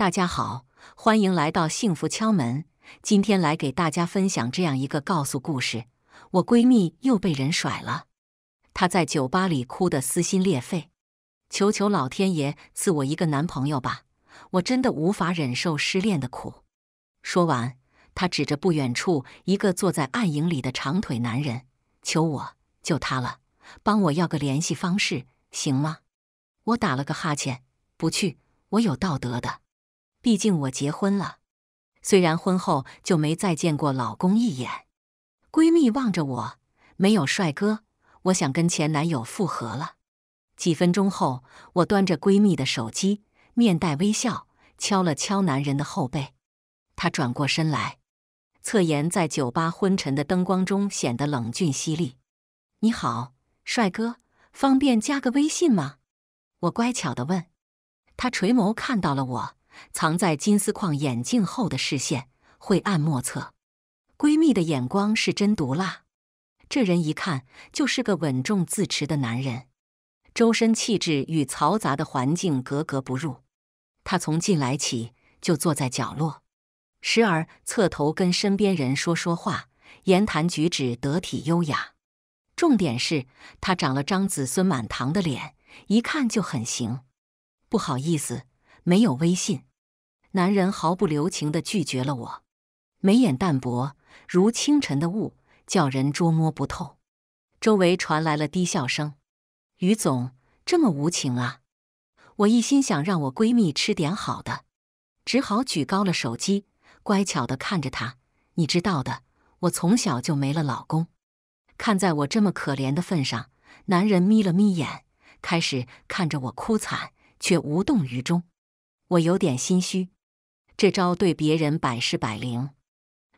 大家好，欢迎来到幸福敲门。今天来给大家分享这样一个告诉故事：我闺蜜又被人甩了，她在酒吧里哭得撕心裂肺，求求老天爷赐我一个男朋友吧！我真的无法忍受失恋的苦。说完，她指着不远处一个坐在暗影里的长腿男人，求我救他了，帮我要个联系方式行吗？我打了个哈欠，不去，我有道德的。毕竟我结婚了，虽然婚后就没再见过老公一眼。闺蜜望着我，没有帅哥，我想跟前男友复合了。几分钟后，我端着闺蜜的手机，面带微笑，敲了敲男人的后背。他转过身来，侧颜在酒吧昏沉的灯光中显得冷峻犀利。你好，帅哥，方便加个微信吗？我乖巧的问他，垂眸看到了我。藏在金丝框眼镜后的视线晦暗莫测，闺蜜的眼光是真毒辣。这人一看就是个稳重自持的男人，周身气质与嘈杂的环境格格不入。他从进来起就坐在角落，时而侧头跟身边人说说话，言谈举止得体优雅。重点是，他长了张子孙满堂的脸，一看就很行。不好意思。没有微信，男人毫不留情的拒绝了我，眉眼淡薄如清晨的雾，叫人捉摸不透。周围传来了低笑声，于总这么无情啊！我一心想让我闺蜜吃点好的，只好举高了手机，乖巧的看着他。你知道的，我从小就没了老公，看在我这么可怜的份上，男人眯了眯眼，开始看着我哭惨，却无动于衷。我有点心虚，这招对别人百试百灵，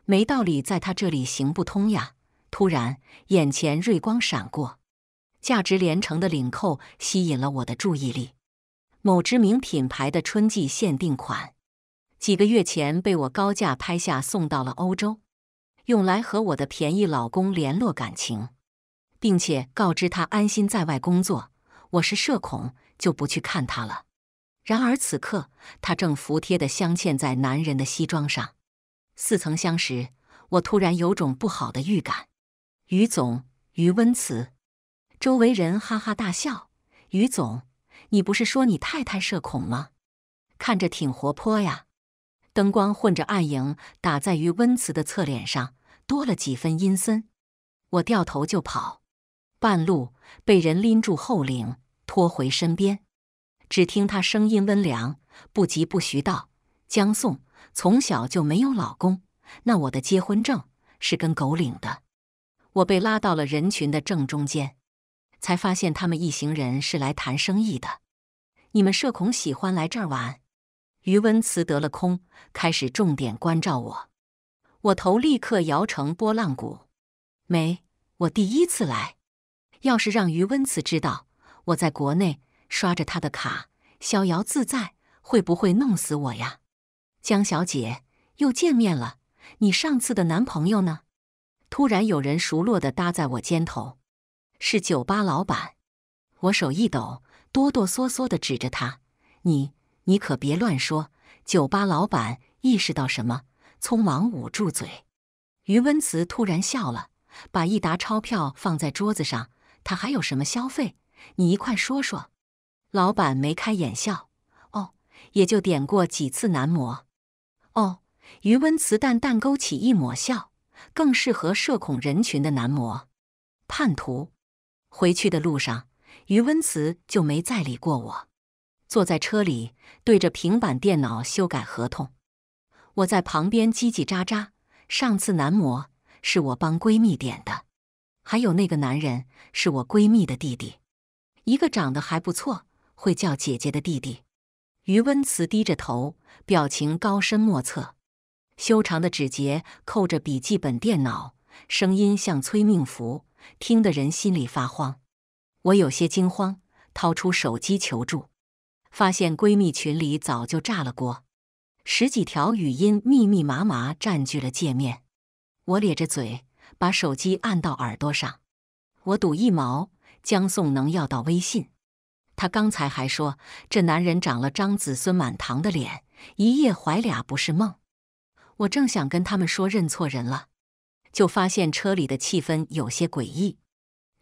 没道理在他这里行不通呀！突然，眼前锐光闪过，价值连城的领扣吸引了我的注意力。某知名品牌的春季限定款，几个月前被我高价拍下，送到了欧洲，用来和我的便宜老公联络感情，并且告知他安心在外工作，我是社恐，就不去看他了。然而此刻，他正服帖地镶嵌在男人的西装上，似曾相识。我突然有种不好的预感。于总，于温慈。周围人哈哈大笑。于总，你不是说你太太社恐吗？看着挺活泼呀。灯光混着暗影打在于温慈的侧脸上，多了几分阴森。我掉头就跑，半路被人拎住后领，拖回身边。只听他声音温良，不疾不徐道：“江颂从小就没有老公，那我的结婚证是跟狗领的。”我被拉到了人群的正中间，才发现他们一行人是来谈生意的。你们社恐喜欢来这儿玩？余温慈得了空，开始重点关照我。我头立刻摇成波浪鼓。没，我第一次来。要是让余温慈知道我在国内……刷着他的卡，逍遥自在，会不会弄死我呀？江小姐，又见面了。你上次的男朋友呢？突然有人熟络的搭在我肩头，是酒吧老板。我手一抖，哆哆嗦嗦的指着他：“你，你可别乱说！”酒吧老板意识到什么，匆忙捂住嘴。余温慈突然笑了，把一沓钞票放在桌子上。他还有什么消费？你一块说说。老板眉开眼笑，哦，也就点过几次男模，哦，余温慈淡淡勾起一抹笑，更适合社恐人群的男模。叛徒，回去的路上，余温慈就没再理过我。坐在车里，对着平板电脑修改合同，我在旁边叽叽喳喳。上次男模是我帮闺蜜点的，还有那个男人是我闺蜜的弟弟，一个长得还不错。会叫姐姐的弟弟，余温慈低着头，表情高深莫测，修长的指节扣着笔记本电脑，声音像催命符，听得人心里发慌。我有些惊慌，掏出手机求助，发现闺蜜群里早就炸了锅，十几条语音密密麻麻占据了界面。我咧着嘴，把手机按到耳朵上。我赌一毛，江颂能要到微信。他刚才还说这男人长了张子孙满堂的脸，一夜怀俩不是梦。我正想跟他们说认错人了，就发现车里的气氛有些诡异。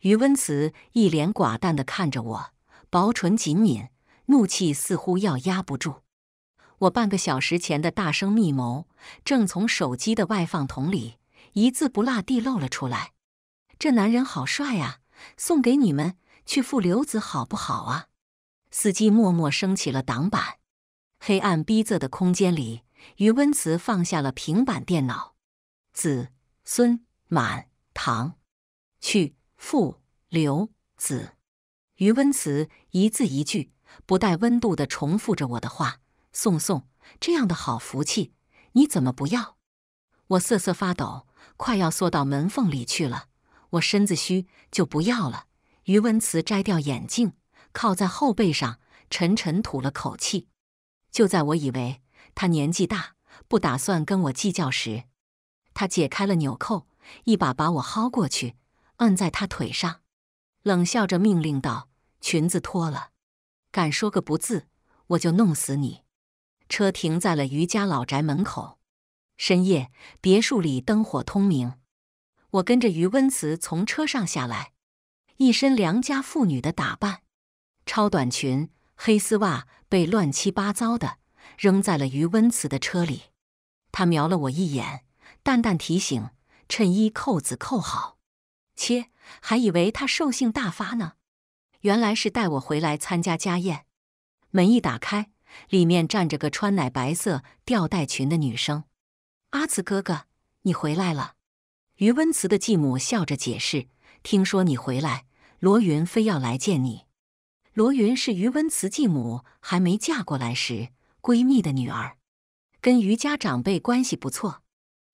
余温慈一脸寡淡的看着我，薄唇紧抿，怒气似乎要压不住。我半个小时前的大声密谋，正从手机的外放筒里一字不落地露了出来。这男人好帅啊，送给你们。去付刘子好不好啊？司机默默升起了挡板，黑暗逼仄的空间里，余温慈放下了平板电脑。子孙满堂，去付刘子。余温慈一字一句，不带温度的重复着我的话。宋宋这样的好福气，你怎么不要？我瑟瑟发抖，快要缩到门缝里去了。我身子虚，就不要了。余温慈摘掉眼镜，靠在后背上，沉沉吐了口气。就在我以为他年纪大，不打算跟我计较时，他解开了纽扣，一把把我薅过去，摁在他腿上，冷笑着命令道：“裙子脱了，敢说个不字，我就弄死你！”车停在了余家老宅门口。深夜，别墅里灯火通明。我跟着余温慈从车上下来。一身良家妇女的打扮，超短裙、黑丝袜被乱七八糟的扔在了余温慈的车里。他瞄了我一眼，淡淡提醒：“衬衣扣子扣好。”切，还以为他兽性大发呢，原来是带我回来参加家宴。门一打开，里面站着个穿奶白色吊带裙的女生。“阿慈哥哥，你回来了。”余温慈的继母笑着解释：“听说你回来。”罗云非要来见你。罗云是余温慈继母还没嫁过来时闺蜜的女儿，跟余家长辈关系不错。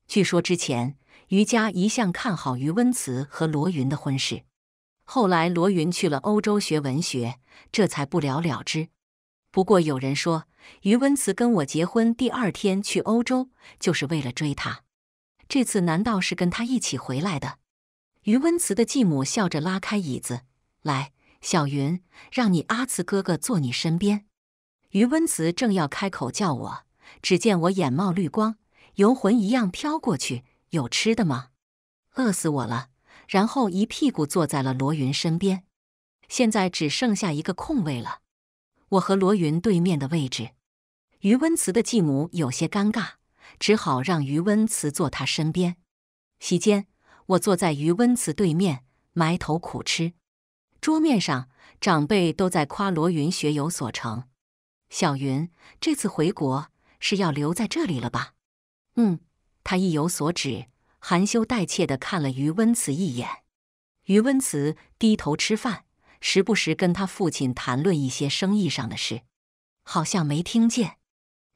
据说之前余家一向看好余温慈和罗云的婚事，后来罗云去了欧洲学文学，这才不了了之。不过有人说，余温慈跟我结婚第二天去欧洲，就是为了追她。这次难道是跟她一起回来的？余温慈的继母笑着拉开椅子，来，小云，让你阿慈哥哥坐你身边。余温慈正要开口叫我，只见我眼冒绿光，游魂一样飘过去，有吃的吗？饿死我了！然后一屁股坐在了罗云身边。现在只剩下一个空位了，我和罗云对面的位置。余温慈的继母有些尴尬，只好让余温慈坐他身边。席间。我坐在余温慈对面，埋头苦吃。桌面上，长辈都在夸罗云学有所成。小云这次回国是要留在这里了吧？嗯，他意有所指，含羞带怯地看了余温慈一眼。余温慈低头吃饭，时不时跟他父亲谈论一些生意上的事，好像没听见。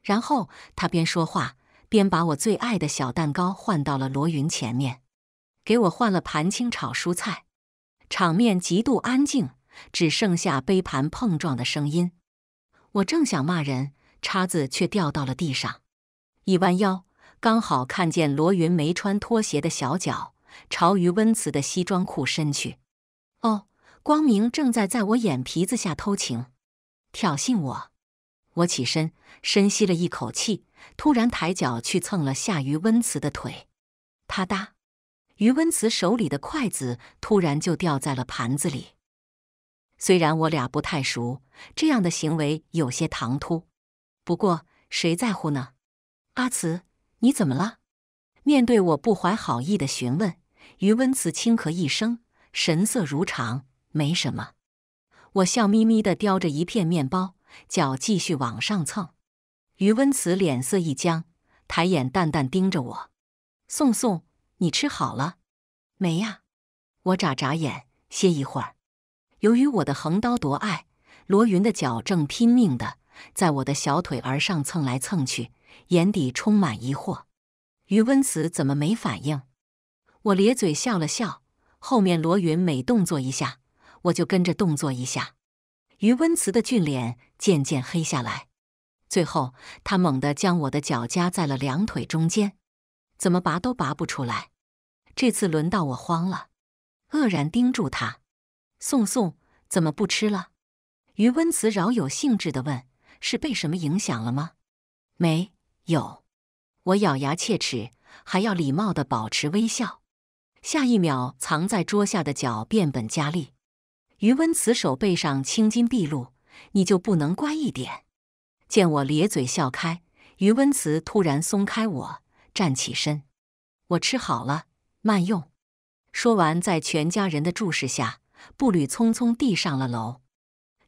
然后他边说话边把我最爱的小蛋糕换到了罗云前面。给我换了盘清炒蔬菜，场面极度安静，只剩下杯盘碰撞的声音。我正想骂人，叉子却掉到了地上。一弯腰，刚好看见罗云没穿拖鞋的小脚朝于温慈的西装裤伸去。哦，光明正在在我眼皮子下偷情，挑衅我！我起身，深吸了一口气，突然抬脚去蹭了下于温慈的腿，啪嗒。余温慈手里的筷子突然就掉在了盘子里。虽然我俩不太熟，这样的行为有些唐突，不过谁在乎呢？阿慈，你怎么了？面对我不怀好意的询问，余温慈轻咳一声，神色如常，没什么。我笑眯眯的叼着一片面包，脚继续往上蹭。余温慈脸色一僵，抬眼淡淡盯着我，宋宋。你吃好了没呀？我眨眨眼，歇一会儿。由于我的横刀夺爱，罗云的脚正拼命的在我的小腿儿上蹭来蹭去，眼底充满疑惑。余温慈怎么没反应？我咧嘴笑了笑。后面罗云每动作一下，我就跟着动作一下。余温慈的俊脸渐渐黑下来，最后他猛地将我的脚夹在了两腿中间，怎么拔都拔不出来。这次轮到我慌了，愕然盯住他。宋宋怎么不吃了？余温慈饶有兴致的问：“是被什么影响了吗？”“没有。”我咬牙切齿，还要礼貌的保持微笑。下一秒，藏在桌下的脚变本加厉。余温慈手背上青筋毕露：“你就不能乖一点？”见我咧嘴笑开，余温慈突然松开我，站起身：“我吃好了。”慢用。说完，在全家人的注视下，步履匆匆地上了楼。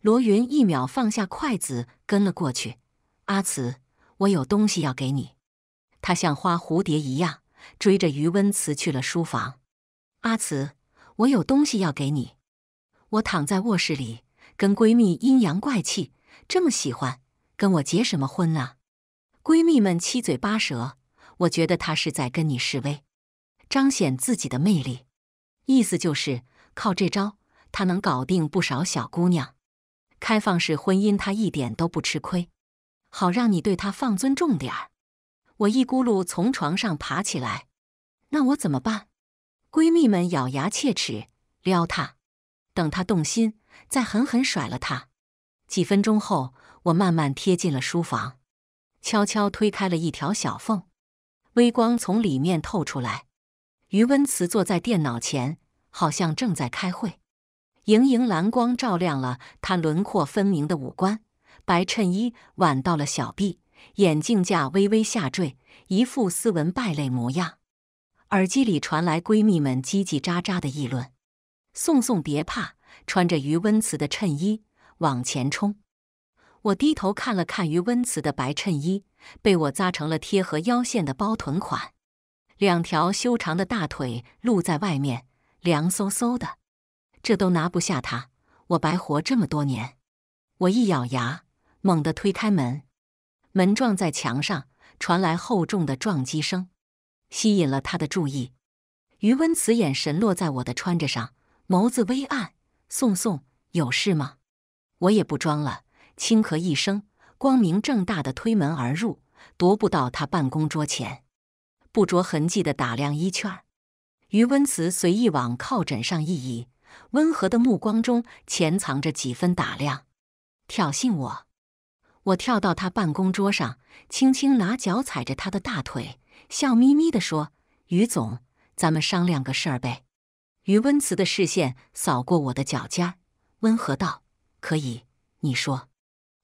罗云一秒放下筷子，跟了过去。阿慈，我有东西要给你。他像花蝴蝶一样追着余温慈去了书房。阿慈，我有东西要给你。我躺在卧室里，跟闺蜜阴阳怪气：“这么喜欢，跟我结什么婚啊？”闺蜜们七嘴八舌：“我觉得她是在跟你示威。”彰显自己的魅力，意思就是靠这招，他能搞定不少小姑娘。开放式婚姻他一点都不吃亏，好让你对他放尊重点儿。我一咕噜从床上爬起来，那我怎么办？闺蜜们咬牙切齿，撩他，等他动心，再狠狠甩了他。几分钟后，我慢慢贴近了书房，悄悄推开了一条小缝，微光从里面透出来。余温慈坐在电脑前，好像正在开会。莹莹蓝光照亮了他轮廓分明的五官，白衬衣挽到了小臂，眼镜架微微下坠，一副斯文败类模样。耳机里传来闺蜜们叽叽喳喳的议论：“宋宋别怕，穿着余温慈的衬衣往前冲。”我低头看了看余温慈的白衬衣，被我扎成了贴合腰线的包臀款。两条修长的大腿露在外面，凉飕飕的。这都拿不下他，我白活这么多年。我一咬牙，猛地推开门，门撞在墙上，传来厚重的撞击声，吸引了他的注意。余温慈眼神落在我的穿着上，眸子微暗。宋宋，有事吗？我也不装了，轻咳一声，光明正大的推门而入，踱步到他办公桌前。不着痕迹的打量一圈，余温慈随意往靠枕上一倚，温和的目光中潜藏着几分打量。挑衅我，我跳到他办公桌上，轻轻拿脚踩着他的大腿，笑眯眯的说：“余总，咱们商量个事儿呗。”余温慈的视线扫过我的脚尖，温和道：“可以，你说。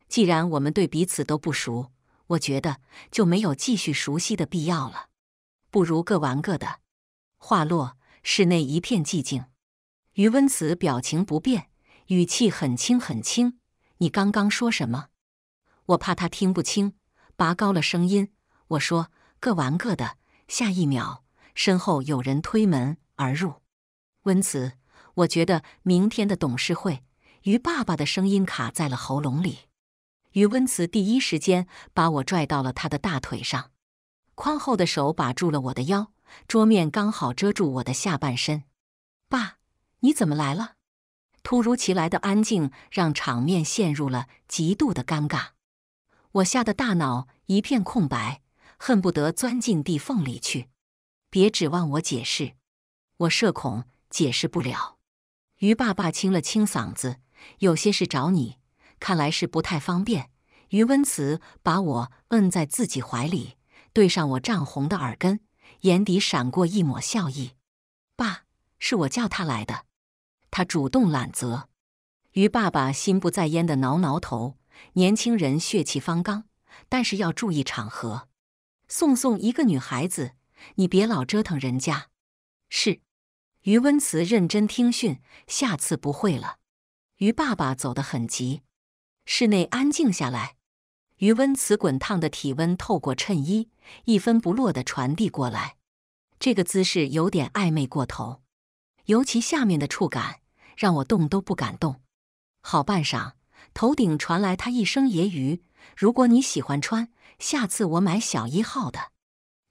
既然我们对彼此都不熟，我觉得就没有继续熟悉的必要了。”不如各玩各的。话落，室内一片寂静。于温慈表情不变，语气很轻很轻：“你刚刚说什么？”我怕他听不清，拔高了声音：“我说各玩各的。”下一秒，身后有人推门而入。温慈，我觉得明天的董事会。于爸爸的声音卡在了喉咙里。于温慈第一时间把我拽到了他的大腿上。宽厚的手把住了我的腰，桌面刚好遮住我的下半身。爸，你怎么来了？突如其来的安静让场面陷入了极度的尴尬。我吓得大脑一片空白，恨不得钻进地缝里去。别指望我解释，我社恐，解释不了。于爸爸清了清嗓子，有些事找你，看来是不太方便。于温慈把我摁在自己怀里。对上我涨红的耳根，眼底闪过一抹笑意。爸，是我叫他来的。他主动揽责。于爸爸心不在焉的挠挠头，年轻人血气方刚，但是要注意场合。送送一个女孩子，你别老折腾人家。是。于温慈认真听训，下次不会了。于爸爸走得很急，室内安静下来。余温，此滚烫的体温透过衬衣，一分不落地传递过来。这个姿势有点暧昧过头，尤其下面的触感，让我动都不敢动。好半晌，头顶传来他一声揶揄：“如果你喜欢穿，下次我买小一号的。”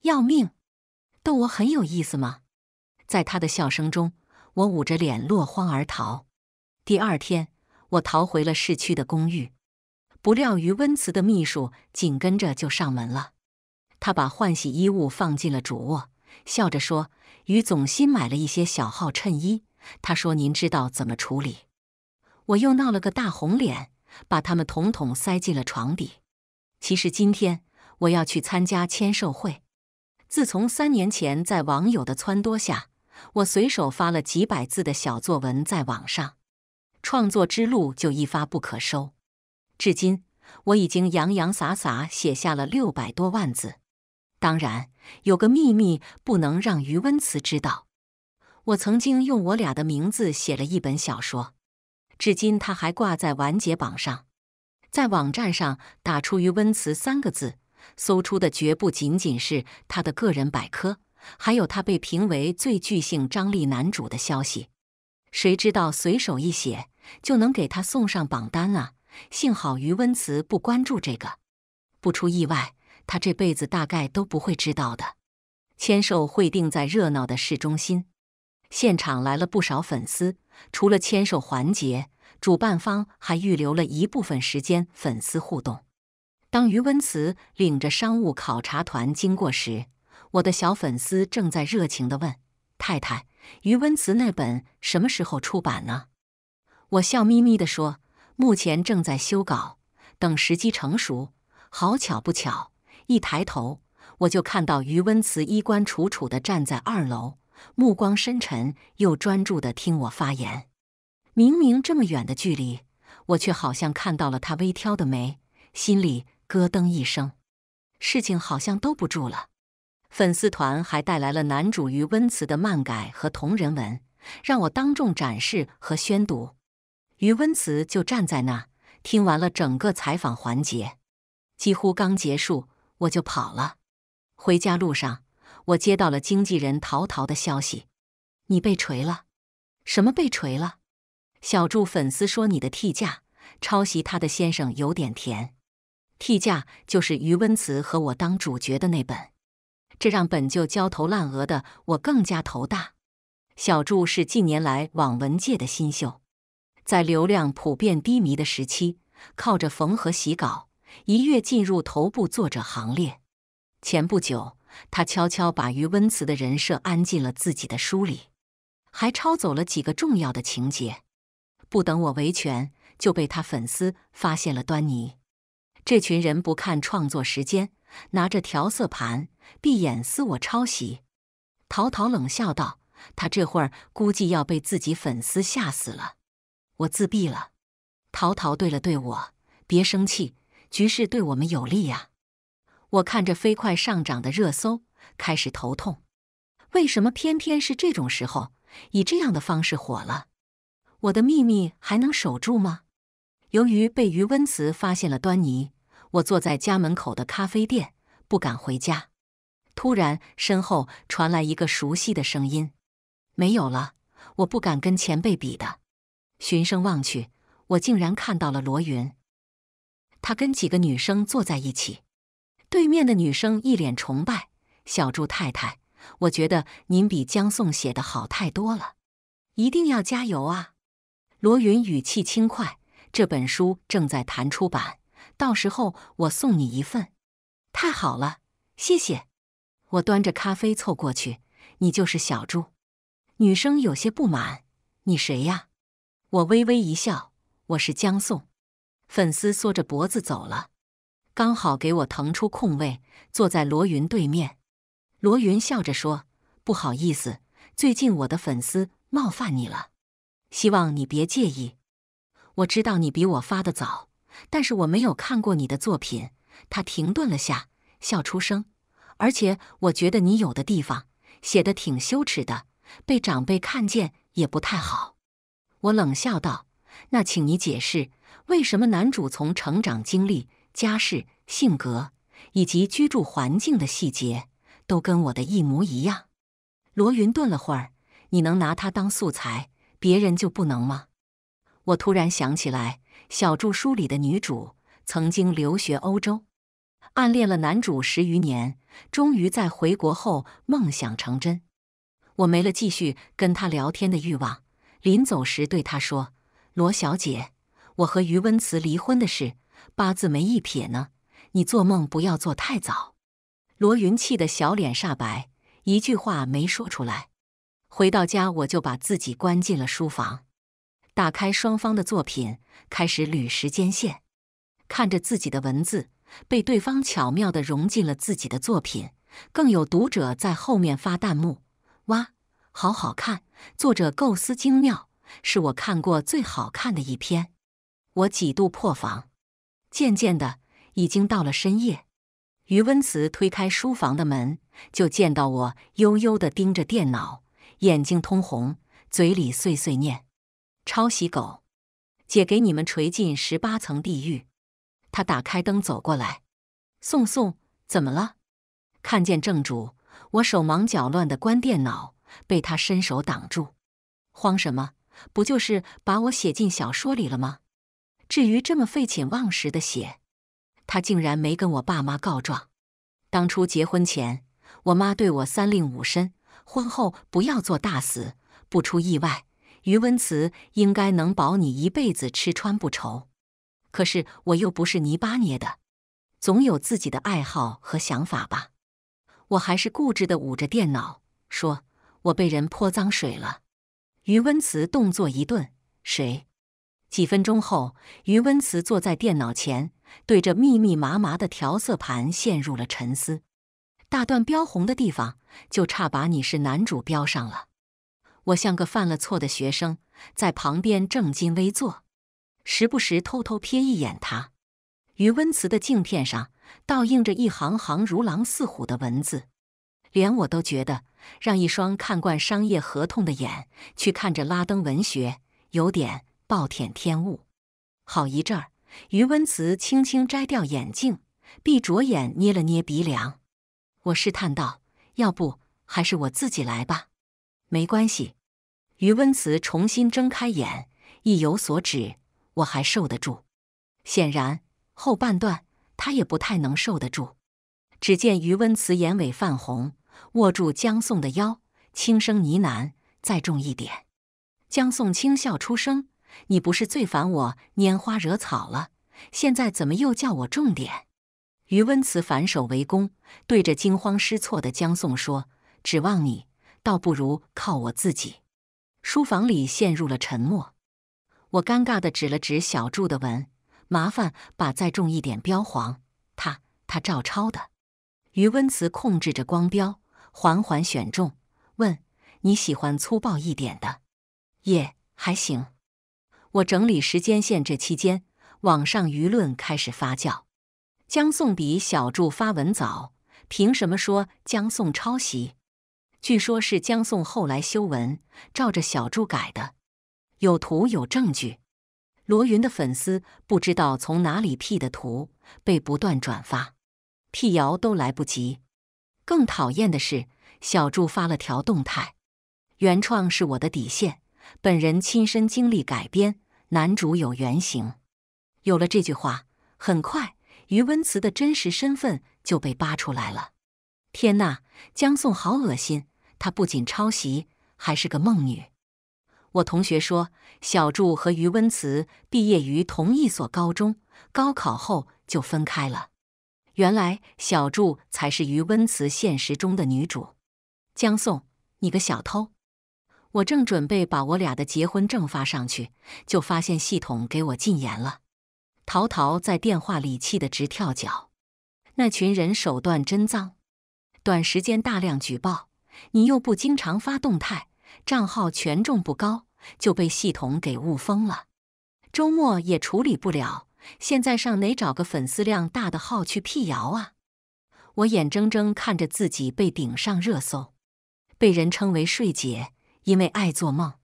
要命！逗我很有意思吗？在他的笑声中，我捂着脸落荒而逃。第二天，我逃回了市区的公寓。不料，于温慈的秘书紧跟着就上门了。他把换洗衣物放进了主卧，笑着说：“于总新买了一些小号衬衣。”他说：“您知道怎么处理？”我又闹了个大红脸，把他们统统塞进了床底。其实今天我要去参加签售会。自从三年前在网友的撺掇下，我随手发了几百字的小作文在网上，创作之路就一发不可收。至今，我已经洋洋洒洒写下了六百多万字。当然，有个秘密不能让余温慈知道。我曾经用我俩的名字写了一本小说，至今他还挂在完结榜上。在网站上打出“余温慈”三个字，搜出的绝不仅仅是他的个人百科，还有他被评为最具性张力男主的消息。谁知道随手一写，就能给他送上榜单啊？幸好余温慈不关注这个，不出意外，他这辈子大概都不会知道的。签售会定在热闹的市中心，现场来了不少粉丝。除了签售环节，主办方还预留了一部分时间粉丝互动。当余温慈领着商务考察团经过时，我的小粉丝正在热情地问：“太太，余温慈那本什么时候出版呢？”我笑眯眯地说。目前正在修稿，等时机成熟。好巧不巧，一抬头我就看到余温慈衣冠楚楚的站在二楼，目光深沉又专注的听我发言。明明这么远的距离，我却好像看到了他微挑的眉，心里咯噔一声，事情好像兜不住了。粉丝团还带来了男主余温慈的漫改和同人文，让我当众展示和宣读。余温慈就站在那，听完了整个采访环节，几乎刚结束我就跑了。回家路上，我接到了经纪人陶陶的消息：“你被锤了？什么被锤了？”小祝粉丝说：“你的替嫁抄袭他的先生有点甜，替嫁就是余温慈和我当主角的那本。”这让本就焦头烂额的我更加头大。小祝是近年来网文界的新秀。在流量普遍低迷的时期，靠着缝合洗稿，一跃进入头部作者行列。前不久，他悄悄把余温慈的人设安进了自己的书里，还抄走了几个重要的情节。不等我维权，就被他粉丝发现了端倪。这群人不看创作时间，拿着调色盘闭眼撕我抄袭。陶陶冷笑道：“他这会儿估计要被自己粉丝吓死了。”我自闭了，陶陶对了，对我别生气，局势对我们有利呀。我看着飞快上涨的热搜，开始头痛。为什么偏偏是这种时候，以这样的方式火了？我的秘密还能守住吗？由于被余温慈发现了端倪，我坐在家门口的咖啡店，不敢回家。突然，身后传来一个熟悉的声音：“没有了，我不敢跟前辈比的。”循声望去，我竟然看到了罗云，他跟几个女生坐在一起，对面的女生一脸崇拜：“小柱太太，我觉得您比江颂写的好太多了，一定要加油啊！”罗云语气轻快：“这本书正在谈出版，到时候我送你一份。”“太好了，谢谢！”我端着咖啡凑过去：“你就是小柱？”女生有些不满：“你谁呀？”我微微一笑，我是江颂，粉丝缩着脖子走了，刚好给我腾出空位，坐在罗云对面。罗云笑着说：“不好意思，最近我的粉丝冒犯你了，希望你别介意。我知道你比我发的早，但是我没有看过你的作品。”他停顿了下，笑出声，而且我觉得你有的地方写的挺羞耻的，被长辈看见也不太好。我冷笑道：“那请你解释，为什么男主从成长经历、家世、性格以及居住环境的细节，都跟我的一模一样？”罗云顿了会儿：“你能拿他当素材，别人就不能吗？”我突然想起来，小著书里的女主曾经留学欧洲，暗恋了男主十余年，终于在回国后梦想成真。我没了继续跟他聊天的欲望。临走时对他说：“罗小姐，我和余温慈离婚的事，八字没一撇呢，你做梦不要做太早。”罗云气得小脸煞白，一句话没说出来。回到家，我就把自己关进了书房，打开双方的作品，开始捋时间线，看着自己的文字被对方巧妙地融进了自己的作品，更有读者在后面发弹幕：“哇，好好看。”作者构思精妙，是我看过最好看的一篇。我几度破防，渐渐的已经到了深夜。余温慈推开书房的门，就见到我悠悠的盯着电脑，眼睛通红，嘴里碎碎念：“抄袭狗，姐给你们锤进十八层地狱。”他打开灯走过来：“宋宋，怎么了？看见正主，我手忙脚乱的关电脑。”被他伸手挡住，慌什么？不就是把我写进小说里了吗？至于这么废寝忘食的写，他竟然没跟我爸妈告状。当初结婚前，我妈对我三令五申，婚后不要做大死，不出意外，余温慈应该能保你一辈子吃穿不愁。可是我又不是泥巴捏的，总有自己的爱好和想法吧？我还是固执地捂着电脑说。我被人泼脏水了，余温慈动作一顿。谁？几分钟后，余温慈坐在电脑前，对着密密麻麻的调色盘陷入了沉思。大段标红的地方，就差把你是男主标上了。我像个犯了错的学生，在旁边正襟危坐，时不时偷偷瞥一眼他。余温慈的镜片上倒映着一行行如狼似虎的文字。连我都觉得，让一双看惯商业合同的眼去看着拉登文学，有点暴殄天物。好一阵儿，余温慈轻轻摘掉眼镜，闭着眼捏了捏鼻梁。我试探道：“要不还是我自己来吧？”“没关系。”余温慈重新睁开眼，意有所指。我还受得住，显然后半段他也不太能受得住。只见余温慈眼尾泛红。握住江颂的腰，轻声呢喃：“再重一点。”江颂轻笑出声：“你不是最烦我拈花惹草了？现在怎么又叫我重点？”余温慈反手围攻，对着惊慌失措的江颂说：“指望你，倒不如靠我自己。”书房里陷入了沉默。我尴尬的指了指小柱的文：“麻烦把再重一点标黄。”他他照抄的。余温慈控制着光标。缓缓选中，问：“你喜欢粗暴一点的？”“也还行。”我整理时间线，这期间网上舆论开始发酵。江颂比小柱发文早，凭什么说江颂抄袭？据说是江颂后来修文，照着小柱改的。有图有证据。罗云的粉丝不知道从哪里 P 的图，被不断转发，辟谣都来不及。更讨厌的是，小祝发了条动态：“原创是我的底线，本人亲身经历改编，男主有原型。”有了这句话，很快于温慈的真实身份就被扒出来了。天呐，江颂好恶心！他不仅抄袭，还是个梦女。我同学说，小祝和于温慈毕业于同一所高中，高考后就分开了。原来小祝才是余温慈现实中的女主，江颂，你个小偷！我正准备把我俩的结婚证发上去，就发现系统给我禁言了。陶陶在电话里气得直跳脚，那群人手段真脏，短时间大量举报，你又不经常发动态，账号权重不高，就被系统给误封了，周末也处理不了。现在上哪找个粉丝量大的号去辟谣啊？我眼睁睁看着自己被顶上热搜，被人称为“睡姐”，因为爱做梦。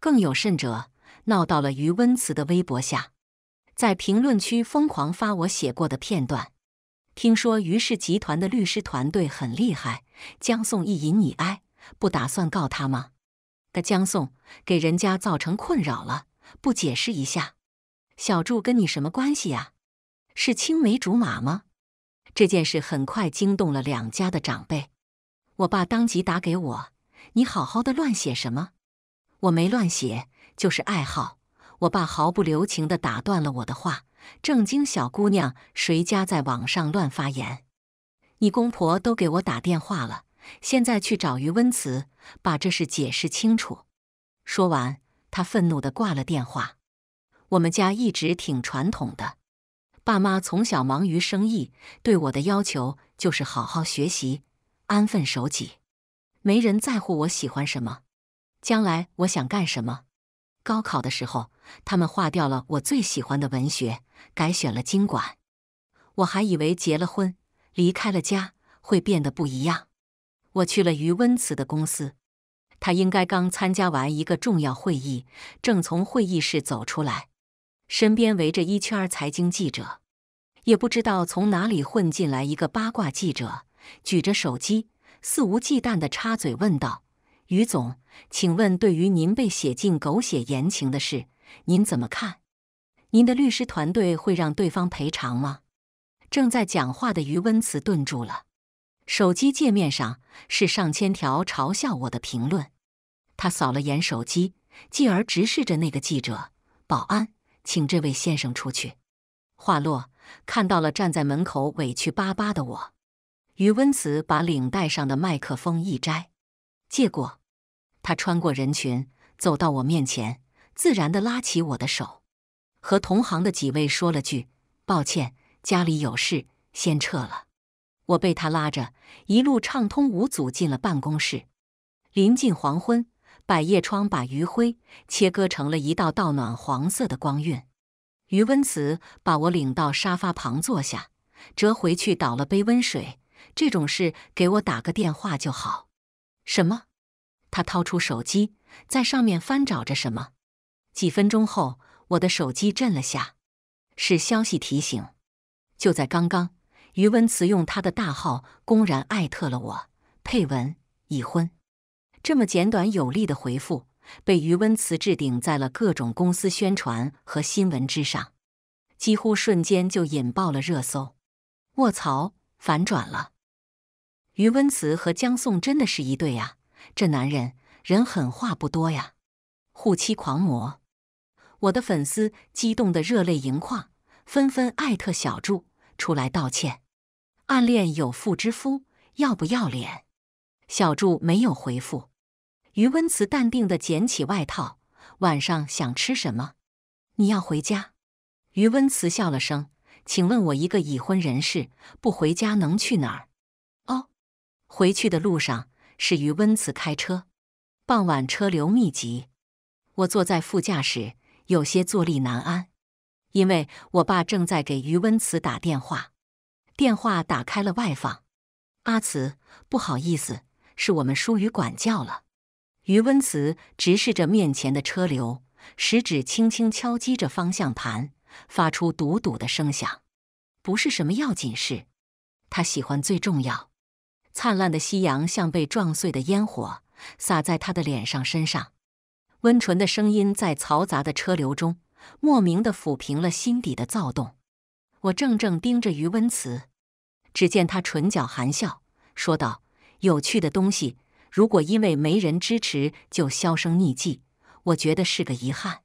更有甚者，闹到了余温慈的微博下，在评论区疯狂发我写过的片段。听说于氏集团的律师团队很厉害，江颂一引你哀，不打算告他吗？的江颂给人家造成困扰了，不解释一下？小柱跟你什么关系呀？是青梅竹马吗？这件事很快惊动了两家的长辈。我爸当即打给我：“你好好的乱写什么？我没乱写，就是爱好。”我爸毫不留情的打断了我的话：“正经小姑娘，谁家在网上乱发言？你公婆都给我打电话了，现在去找于温慈，把这事解释清楚。”说完，他愤怒的挂了电话。我们家一直挺传统的，爸妈从小忙于生意，对我的要求就是好好学习，安分守己，没人在乎我喜欢什么，将来我想干什么。高考的时候，他们划掉了我最喜欢的文学，改选了经管。我还以为结了婚，离开了家会变得不一样。我去了余温慈的公司，他应该刚参加完一个重要会议，正从会议室走出来。身边围着一圈财经记者，也不知道从哪里混进来一个八卦记者，举着手机肆无忌惮地插嘴问道：“于总，请问对于您被写进狗血言情的事，您怎么看？您的律师团队会让对方赔偿吗？”正在讲话的余温慈顿住了，手机界面上是上千条嘲笑我的评论。他扫了眼手机，继而直视着那个记者，保安。请这位先生出去。话落，看到了站在门口委屈巴巴的我，余温慈把领带上的麦克风一摘，借过。他穿过人群走到我面前，自然地拉起我的手，和同行的几位说了句“抱歉，家里有事，先撤了”。我被他拉着，一路畅通无阻进了办公室。临近黄昏。百叶窗把余晖切割成了一道道暖黄色的光晕。余温慈把我领到沙发旁坐下，折回去倒了杯温水。这种事给我打个电话就好。什么？他掏出手机，在上面翻找着什么。几分钟后，我的手机震了下，是消息提醒。就在刚刚，余温慈用他的大号公然艾特了我，配文：已婚。这么简短有力的回复被余温慈置顶在了各种公司宣传和新闻之上，几乎瞬间就引爆了热搜。卧槽，反转了！余温慈和江颂真的是一对啊！这男人人狠话不多呀，护妻狂魔。我的粉丝激动的热泪盈眶，纷纷艾特小祝出来道歉。暗恋有妇之夫，要不要脸？小祝没有回复。余温慈淡定地捡起外套。晚上想吃什么？你要回家？余温慈笑了声。请问，我一个已婚人士不回家能去哪儿？哦，回去的路上是余温慈开车。傍晚车流密集，我坐在副驾驶，有些坐立难安，因为我爸正在给余温慈打电话。电话打开了外放。阿慈，不好意思，是我们疏于管教了。余温慈直视着面前的车流，食指轻轻敲击着方向盘，发出笃笃的声响。不是什么要紧事，他喜欢最重要。灿烂的夕阳像被撞碎的烟火，洒在他的脸上身上。温纯的声音在嘈杂的车流中，莫名的抚平了心底的躁动。我怔怔盯着余温慈，只见他唇角含笑，说道：“有趣的东西。”如果因为没人支持就销声匿迹，我觉得是个遗憾。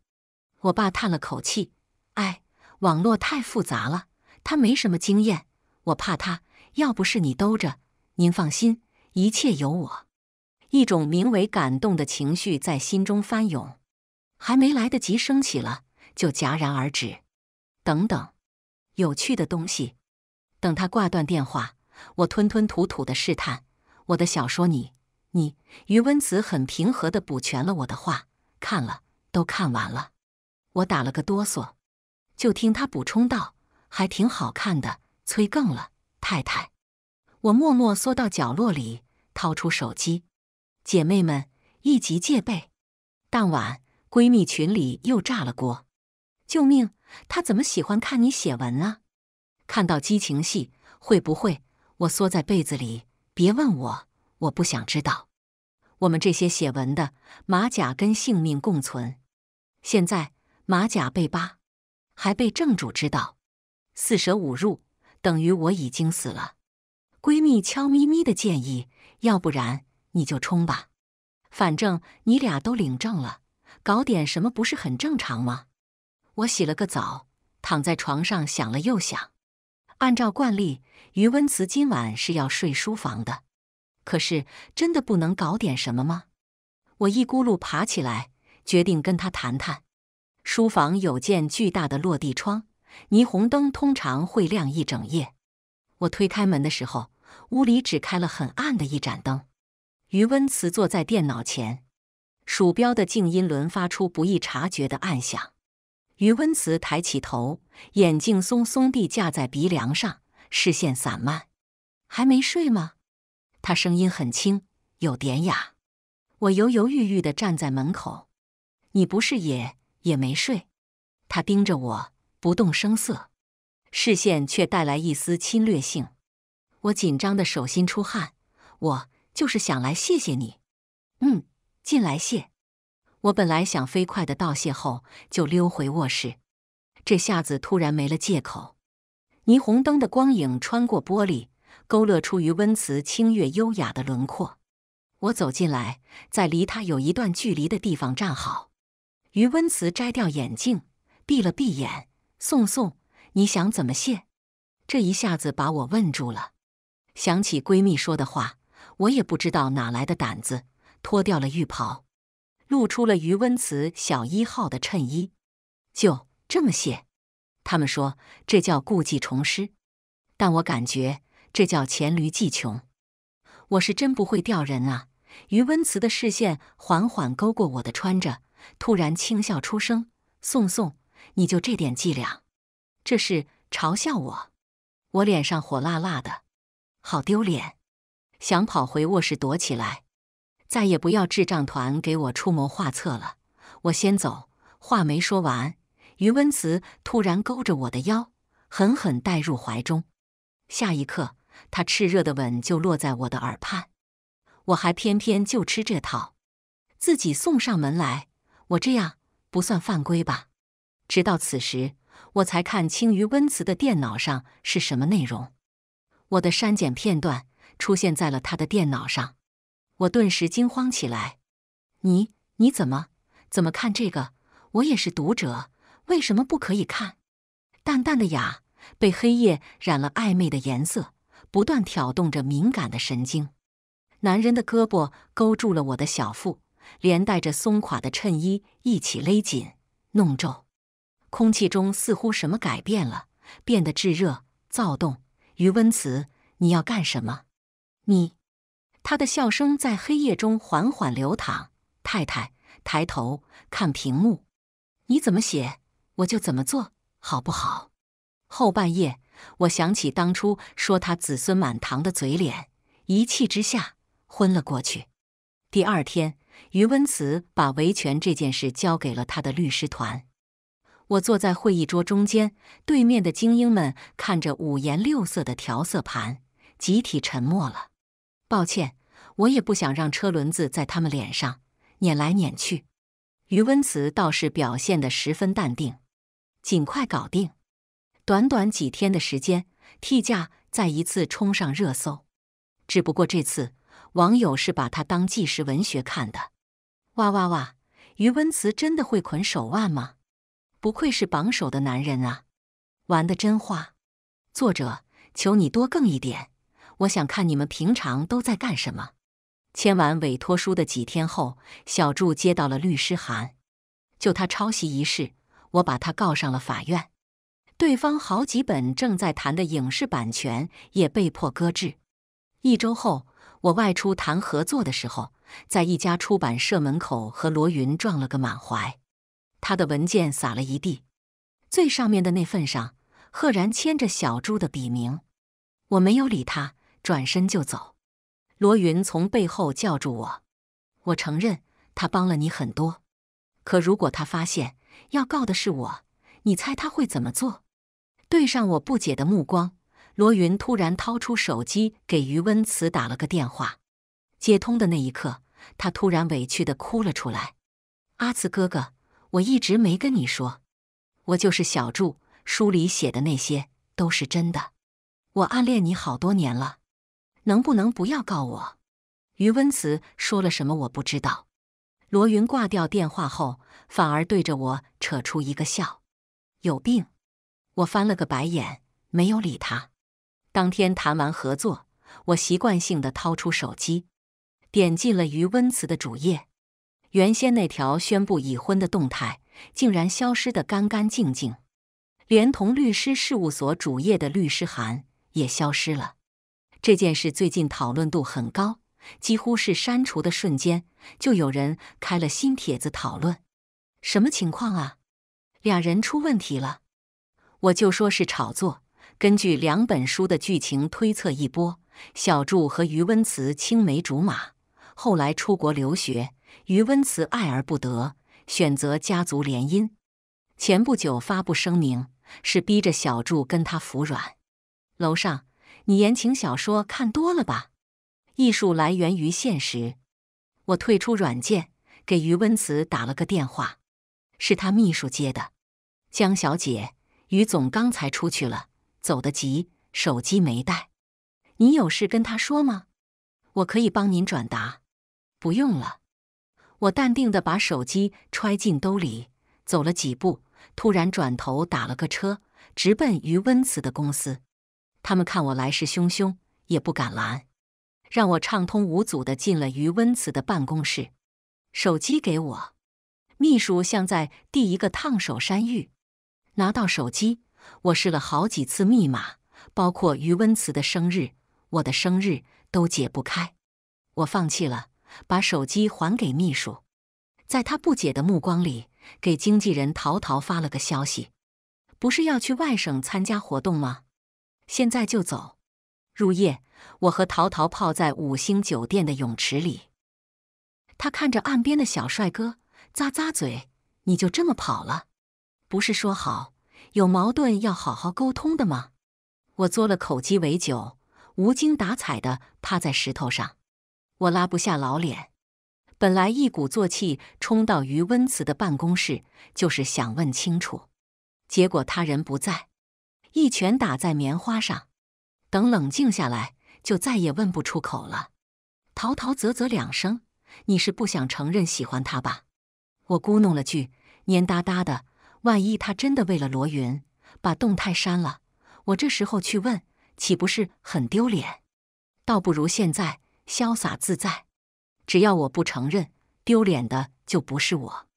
我爸叹了口气：“哎，网络太复杂了，他没什么经验，我怕他。要不是你兜着，您放心，一切有我。”一种名为感动的情绪在心中翻涌，还没来得及升起了，就戛然而止。等等，有趣的东西。等他挂断电话，我吞吞吐吐地试探：“我的小说你……”你余温慈很平和的补全了我的话，看了都看完了，我打了个哆嗦，就听他补充道：“还挺好看的，催更了太太。”我默默缩到角落里，掏出手机，姐妹们一级戒备。当晚闺蜜群里又炸了锅，救命！她怎么喜欢看你写文啊？看到激情戏会不会？我缩在被子里，别问我。我不想知道，我们这些写文的马甲跟性命共存。现在马甲被扒，还被正主知道，四舍五入等于我已经死了。闺蜜悄咪咪的建议，要不然你就冲吧，反正你俩都领证了，搞点什么不是很正常吗？我洗了个澡，躺在床上想了又想，按照惯例，余温慈今晚是要睡书房的。可是，真的不能搞点什么吗？我一咕噜爬起来，决定跟他谈谈。书房有件巨大的落地窗，霓虹灯通常会亮一整夜。我推开门的时候，屋里只开了很暗的一盏灯。余温慈坐在电脑前，鼠标的静音轮发出不易察觉的暗响。余温慈抬起头，眼镜松松地架在鼻梁上，视线散漫。还没睡吗？他声音很轻，有典雅。我犹犹豫豫的站在门口。你不是也也没睡？他盯着我，不动声色，视线却带来一丝侵略性。我紧张的手心出汗。我就是想来谢谢你。嗯，进来谢。我本来想飞快的道谢后就溜回卧室，这下子突然没了借口。霓虹灯的光影穿过玻璃。勾勒出余温慈清越优雅的轮廓。我走进来，在离他有一段距离的地方站好。余温慈摘掉眼镜，闭了闭眼。宋宋，你想怎么谢？这一下子把我问住了。想起闺蜜说的话，我也不知道哪来的胆子，脱掉了浴袍，露出了余温慈小一号的衬衣。就这么谢？他们说这叫故技重施，但我感觉。这叫黔驴技穷，我是真不会钓人啊！余温慈的视线缓缓勾过我的穿着，突然轻笑出声：“宋宋，你就这点伎俩？”这是嘲笑我？我脸上火辣辣的，好丢脸，想跑回卧室躲起来，再也不要智障团给我出谋划策了。我先走。话没说完，余温慈突然勾着我的腰，狠狠带入怀中。下一刻。他炽热的吻就落在我的耳畔，我还偏偏就吃这套，自己送上门来，我这样不算犯规吧？直到此时，我才看清于温慈的电脑上是什么内容。我的删减片段出现在了他的电脑上，我顿时惊慌起来：“你你怎么怎么看这个？我也是读者，为什么不可以看？”淡淡的雅被黑夜染了暧昧的颜色。不断挑动着敏感的神经，男人的胳膊勾住了我的小腹，连带着松垮的衬衣一起勒紧、弄皱。空气中似乎什么改变了，变得炙热、躁动。余温慈，你要干什么？你……他的笑声在黑夜中缓缓流淌。太太，抬头看屏幕，你怎么写，我就怎么做，好不好？后半夜。我想起当初说他子孙满堂的嘴脸，一气之下昏了过去。第二天，余温慈把维权这件事交给了他的律师团。我坐在会议桌中间，对面的精英们看着五颜六色的调色盘，集体沉默了。抱歉，我也不想让车轮子在他们脸上碾来碾去。余温慈倒是表现得十分淡定，尽快搞定。短短几天的时间，替嫁再一次冲上热搜。只不过这次，网友是把它当纪实文学看的。哇哇哇！余温慈真的会捆手腕吗？不愧是榜首的男人啊，玩的真花。作者，求你多更一点，我想看你们平常都在干什么。签完委托书的几天后，小祝接到了律师函，就他抄袭一事，我把他告上了法院。对方好几本正在谈的影视版权也被迫搁置。一周后，我外出谈合作的时候，在一家出版社门口和罗云撞了个满怀，他的文件撒了一地，最上面的那份上赫然签着“小朱的笔名。我没有理他，转身就走。罗云从背后叫住我：“我承认他帮了你很多，可如果他发现要告的是我，你猜他会怎么做？”对上我不解的目光，罗云突然掏出手机给余温慈打了个电话。接通的那一刻，他突然委屈地哭了出来：“阿慈哥哥，我一直没跟你说，我就是小助，书里写的那些都是真的。我暗恋你好多年了，能不能不要告我？”余温慈说了什么我不知道。罗云挂掉电话后，反而对着我扯出一个笑：“有病。”我翻了个白眼，没有理他。当天谈完合作，我习惯性的掏出手机，点进了余温慈的主页。原先那条宣布已婚的动态竟然消失的干干净净，连同律师事务所主页的律师函也消失了。这件事最近讨论度很高，几乎是删除的瞬间，就有人开了新帖子讨论：“什么情况啊？俩人出问题了？”我就说是炒作，根据两本书的剧情推测一波：小祝和余温慈青梅竹马，后来出国留学，余温慈爱而不得，选择家族联姻。前不久发布声明，是逼着小祝跟他服软。楼上，你言情小说看多了吧？艺术来源于现实。我退出软件，给余温慈打了个电话，是他秘书接的，江小姐。于总刚才出去了，走得急，手机没带。你有事跟他说吗？我可以帮您转达。不用了。我淡定的把手机揣进兜里，走了几步，突然转头打了个车，直奔余温慈的公司。他们看我来势汹汹，也不敢拦，让我畅通无阻的进了余温慈的办公室。手机给我。秘书像在递一个烫手山芋。拿到手机，我试了好几次密码，包括余温慈的生日，我的生日都解不开。我放弃了，把手机还给秘书，在他不解的目光里，给经纪人陶陶发了个消息：“不是要去外省参加活动吗？现在就走。”入夜，我和陶陶泡在五星酒店的泳池里，他看着岸边的小帅哥，咂咂嘴：“你就这么跑了？”不是说好有矛盾要好好沟通的吗？我嘬了口鸡尾酒，无精打采的趴在石头上。我拉不下老脸，本来一鼓作气冲到余温慈的办公室，就是想问清楚。结果他人不在，一拳打在棉花上。等冷静下来，就再也问不出口了。陶陶啧啧两声：“你是不想承认喜欢他吧？”我咕哝了句：“蔫哒哒的。”万一他真的为了罗云把动态删了，我这时候去问，岂不是很丢脸？倒不如现在潇洒自在，只要我不承认，丢脸的就不是我。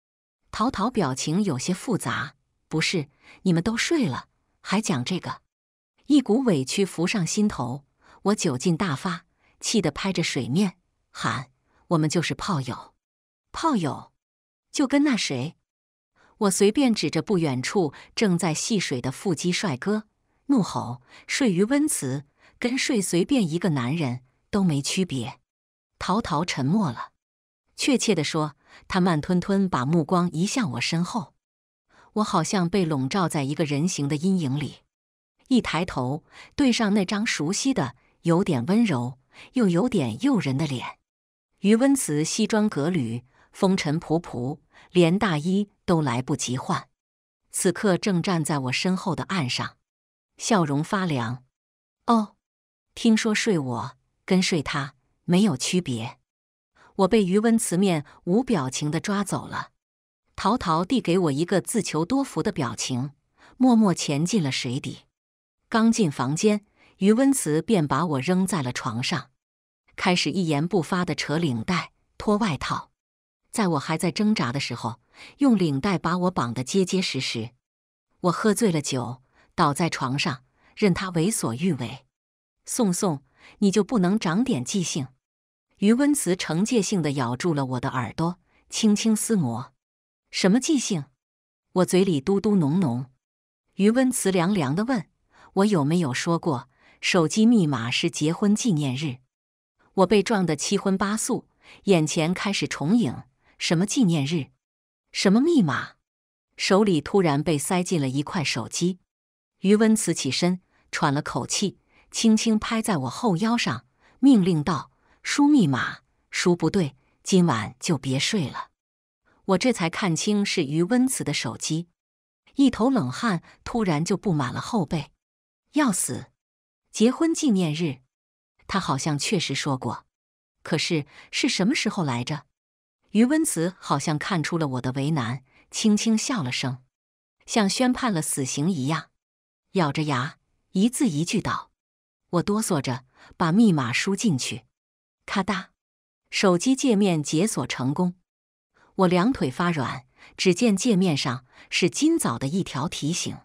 陶陶表情有些复杂，不是你们都睡了还讲这个？一股委屈浮上心头，我酒劲大发，气得拍着水面喊：“我们就是炮友，炮友，就跟那谁。”我随便指着不远处正在戏水的腹肌帅哥，怒吼：“睡于温慈，跟睡随便一个男人都没区别。”陶陶沉默了，确切的说，他慢吞吞把目光移向我身后。我好像被笼罩在一个人形的阴影里，一抬头，对上那张熟悉的、有点温柔又有点诱人的脸。于温慈西装革履，风尘仆仆，连大衣。都来不及换，此刻正站在我身后的岸上，笑容发凉。哦，听说睡我跟睡他没有区别。我被余温慈面无表情的抓走了。陶陶递给我一个自求多福的表情，默默潜进了水底。刚进房间，余温慈便把我扔在了床上，开始一言不发的扯领带、脱外套。在我还在挣扎的时候。用领带把我绑得结结实实，我喝醉了酒，倒在床上，任他为所欲为。宋宋，你就不能长点记性？余温慈惩戒性的咬住了我的耳朵，轻轻撕磨。什么记性？我嘴里嘟嘟哝哝。余温慈凉凉的问我有没有说过，手机密码是结婚纪念日。我被撞得七荤八素，眼前开始重影。什么纪念日？什么密码？手里突然被塞进了一块手机。于温慈起身，喘了口气，轻轻拍在我后腰上，命令道：“输密码，输不对，今晚就别睡了。”我这才看清是于温慈的手机，一头冷汗突然就布满了后背，要死！结婚纪念日，他好像确实说过，可是是什么时候来着？余温慈好像看出了我的为难，轻轻笑了声，像宣判了死刑一样，咬着牙，一字一句道：“我哆嗦着把密码输进去，咔哒，手机界面解锁成功。我两腿发软，只见界面上是今早的一条提醒：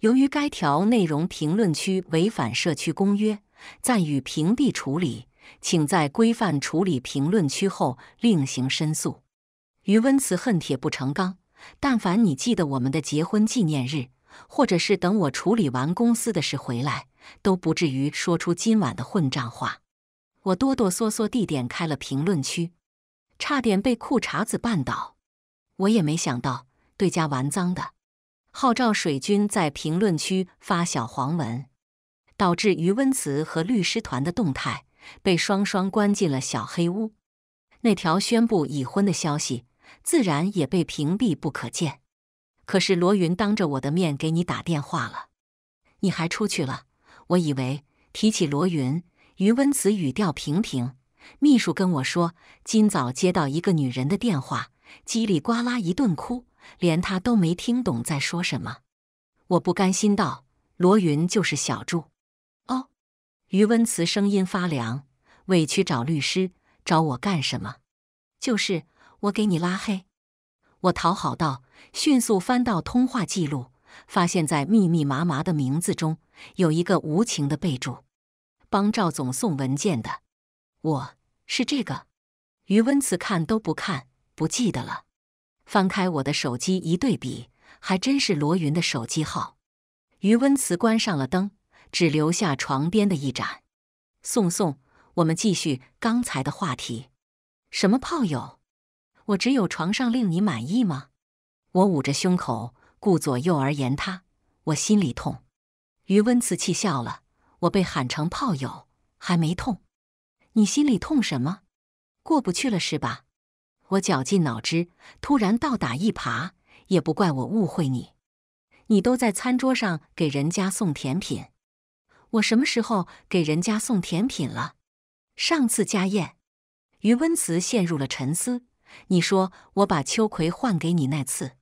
由于该条内容评论区违反社区公约，暂予屏蔽处理。”请在规范处理评论区后另行申诉。余温慈恨铁不成钢，但凡你记得我们的结婚纪念日，或者是等我处理完公司的事回来，都不至于说出今晚的混账话。我哆哆嗦嗦地点开了评论区，差点被裤衩子绊倒。我也没想到，对家玩脏的，号召水军在评论区发小黄文，导致余温慈和律师团的动态。被双双关进了小黑屋，那条宣布已婚的消息自然也被屏蔽不可见。可是罗云当着我的面给你打电话了，你还出去了。我以为提起罗云，余温慈语调平平。秘书跟我说，今早接到一个女人的电话，叽里呱啦一顿哭，连他都没听懂在说什么。我不甘心道：“罗云就是小柱。”余温慈声音发凉，委屈找律师，找我干什么？就是我给你拉黑。我讨好道，迅速翻到通话记录，发现在密密麻麻的名字中，有一个无情的备注：“帮赵总送文件的，我是这个。”余温慈看都不看，不记得了。翻开我的手机一对比，还真是罗云的手机号。余温慈关上了灯。只留下床边的一盏。宋宋，我们继续刚才的话题。什么炮友？我只有床上令你满意吗？我捂着胸口，顾左右而言他。我心里痛。余温慈气笑了。我被喊成炮友，还没痛。你心里痛什么？过不去了是吧？我绞尽脑汁，突然倒打一耙，也不怪我误会你。你都在餐桌上给人家送甜品。我什么时候给人家送甜品了？上次家宴，余温慈陷入了沉思。你说我把秋葵换给你那次，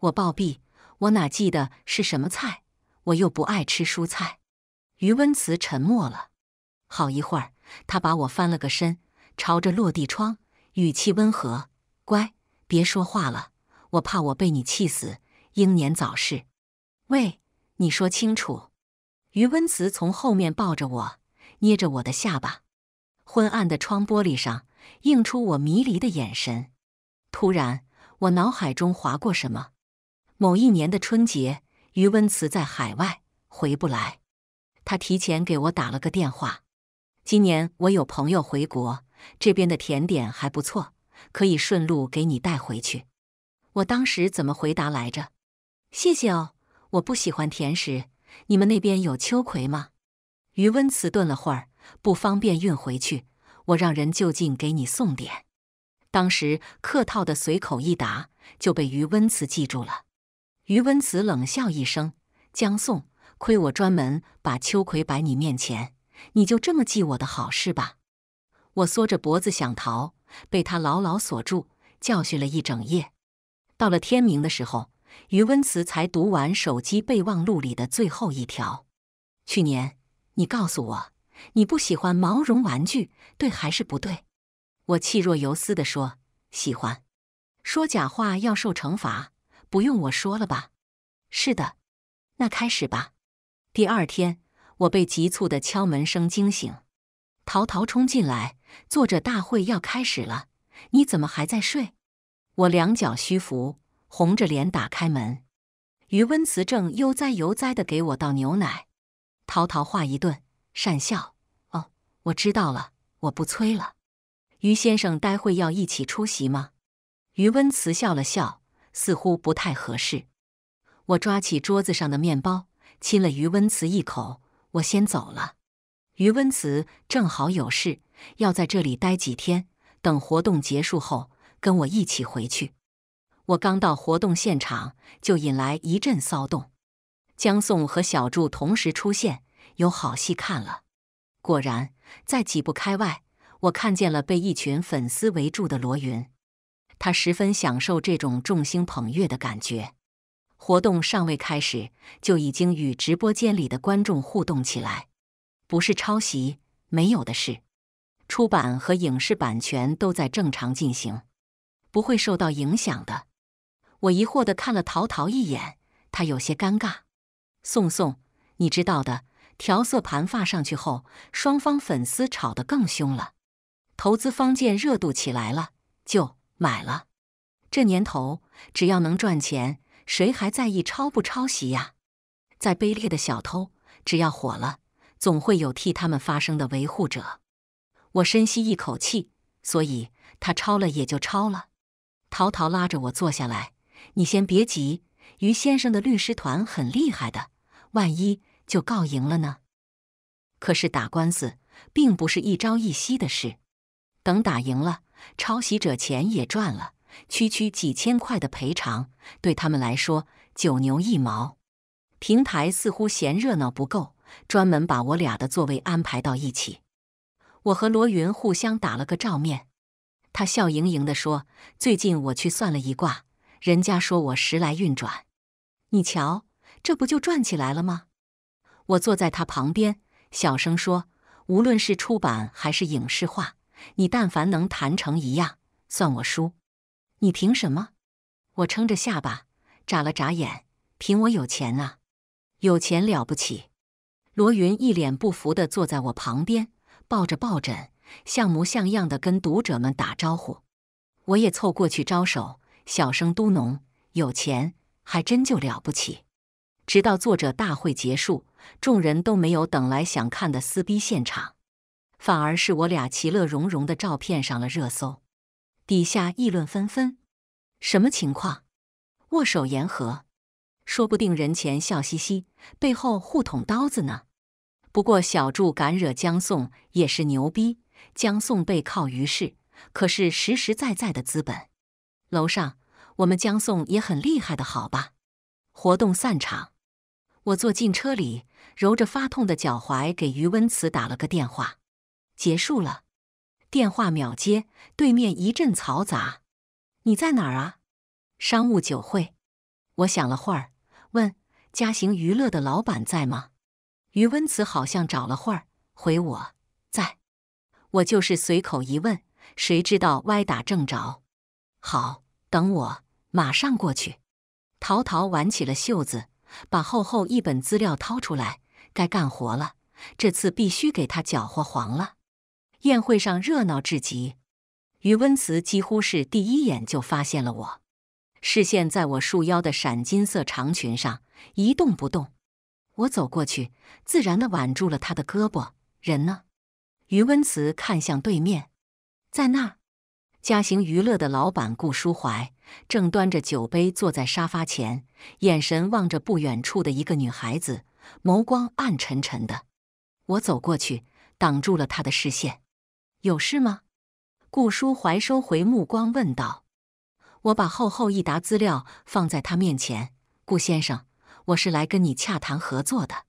我暴毙，我哪记得是什么菜？我又不爱吃蔬菜。余温慈沉默了，好一会儿，他把我翻了个身，朝着落地窗，语气温和：“乖，别说话了，我怕我被你气死，英年早逝。”喂，你说清楚。余温慈从后面抱着我，捏着我的下巴。昏暗的窗玻璃上映出我迷离的眼神。突然，我脑海中划过什么。某一年的春节，余温慈在海外回不来，他提前给我打了个电话。今年我有朋友回国，这边的甜点还不错，可以顺路给你带回去。我当时怎么回答来着？谢谢哦，我不喜欢甜食。你们那边有秋葵吗？余温慈顿了会儿，不方便运回去，我让人就近给你送点。当时客套的随口一答，就被余温慈记住了。余温慈冷笑一声：“江颂，亏我专门把秋葵摆你面前，你就这么记我的好是吧？”我缩着脖子想逃，被他牢牢锁住，教训了一整夜。到了天明的时候。余温慈才读完手机备忘录里的最后一条：“去年你告诉我你不喜欢毛绒玩具，对还是不对？”我气若游丝地说：“喜欢。”说假话要受惩罚，不用我说了吧？是的，那开始吧。第二天，我被急促的敲门声惊醒，陶陶冲进来：“作者大会要开始了，你怎么还在睡？”我两脚虚浮。红着脸打开门，余温慈正悠哉悠哉地给我倒牛奶，陶陶话一顿，讪笑：“哦，我知道了，我不催了。”于先生待会要一起出席吗？余温慈笑了笑，似乎不太合适。我抓起桌子上的面包，亲了余温慈一口，我先走了。余温慈正好有事，要在这里待几天，等活动结束后，跟我一起回去。我刚到活动现场，就引来一阵骚动。江宋和小祝同时出现，有好戏看了。果然，在几步开外，我看见了被一群粉丝围住的罗云。他十分享受这种众星捧月的感觉。活动尚未开始，就已经与直播间里的观众互动起来。不是抄袭，没有的事。出版和影视版权都在正常进行，不会受到影响的。我疑惑地看了陶陶一眼，他有些尴尬。宋宋，你知道的，调色盘发上去后，双方粉丝吵得更凶了。投资方见热度起来了，就买了。这年头，只要能赚钱，谁还在意抄不抄袭呀？再卑劣的小偷，只要火了，总会有替他们发声的维护者。我深吸一口气，所以他抄了也就抄了。陶陶拉着我坐下来。你先别急，于先生的律师团很厉害的，万一就告赢了呢？可是打官司并不是一朝一夕的事，等打赢了，抄袭者钱也赚了，区区几千块的赔偿对他们来说九牛一毛。平台似乎嫌热闹不够，专门把我俩的座位安排到一起。我和罗云互相打了个照面，他笑盈盈地说：“最近我去算了一卦。”人家说我时来运转，你瞧，这不就转起来了吗？我坐在他旁边，小声说：“无论是出版还是影视化，你但凡能谈成一样，算我输。”你凭什么？我撑着下巴，眨了眨眼，凭我有钱啊！有钱了不起？罗云一脸不服地坐在我旁边，抱着抱枕，像模像样的跟读者们打招呼。我也凑过去招手。小声嘟哝：“有钱还真就了不起。”直到作者大会结束，众人都没有等来想看的撕逼现场，反而是我俩其乐融融的照片上了热搜，底下议论纷纷：“什么情况？握手言和？说不定人前笑嘻嘻，背后互捅刀子呢。”不过小祝敢惹江颂也是牛逼，江颂背靠于氏，可是实实在在的资本。楼上，我们江宋也很厉害的，好吧？活动散场，我坐进车里，揉着发痛的脚踝，给余温慈打了个电话。结束了，电话秒接，对面一阵嘈杂。你在哪儿啊？商务酒会。我想了会儿，问：嘉行娱乐的老板在吗？余温慈好像找了会儿，回我在。我就是随口一问，谁知道歪打正着。好。等我，马上过去。陶陶挽起了袖子，把厚厚一本资料掏出来。该干活了，这次必须给他搅和黄了。宴会上热闹至极，于温慈几乎是第一眼就发现了我，视线在我束腰的闪金色长裙上一动不动。我走过去，自然的挽住了他的胳膊。人呢？于温慈看向对面，在那儿。嘉行娱乐的老板顾书怀正端着酒杯坐在沙发前，眼神望着不远处的一个女孩子，眸光暗沉沉的。我走过去，挡住了他的视线。“有事吗？”顾书怀收回目光问道。我把厚厚一沓资料放在他面前。“顾先生，我是来跟你洽谈合作的。”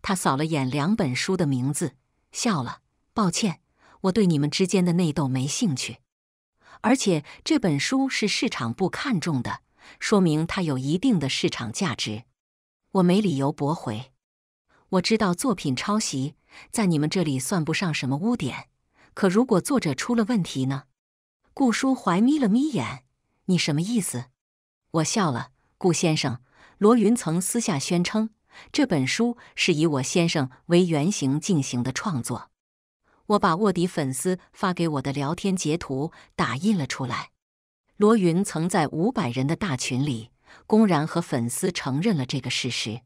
他扫了眼两本书的名字，笑了。“抱歉，我对你们之间的内斗没兴趣。”而且这本书是市场部看中的，说明它有一定的市场价值，我没理由驳回。我知道作品抄袭在你们这里算不上什么污点，可如果作者出了问题呢？顾书怀眯了眯眼：“你什么意思？”我笑了，顾先生，罗云曾私下宣称这本书是以我先生为原型进行的创作。我把卧底粉丝发给我的聊天截图打印了出来。罗云曾在五百人的大群里公然和粉丝承认了这个事实，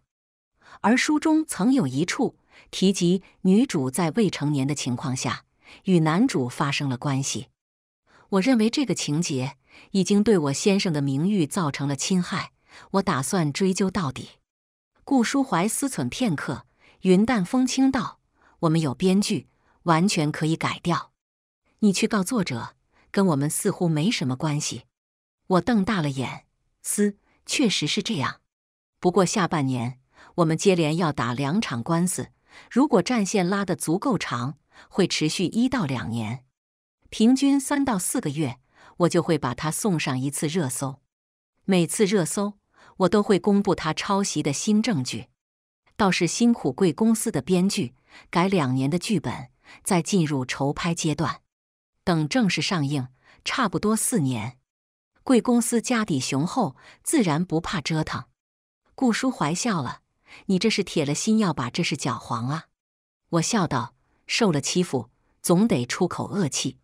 而书中曾有一处提及女主在未成年的情况下与男主发生了关系。我认为这个情节已经对我先生的名誉造成了侵害，我打算追究到底。顾书怀思忖片刻，云淡风轻道：“我们有编剧。”完全可以改掉，你去告作者，跟我们似乎没什么关系。我瞪大了眼，嘶，确实是这样。不过下半年我们接连要打两场官司，如果战线拉得足够长，会持续一到两年，平均三到四个月，我就会把他送上一次热搜。每次热搜，我都会公布他抄袭的新证据。倒是辛苦贵公司的编剧改两年的剧本。再进入筹拍阶段，等正式上映，差不多四年。贵公司家底雄厚，自然不怕折腾。顾书怀笑了：“你这是铁了心要把这事搅黄啊？”我笑道：“受了欺负，总得出口恶气。”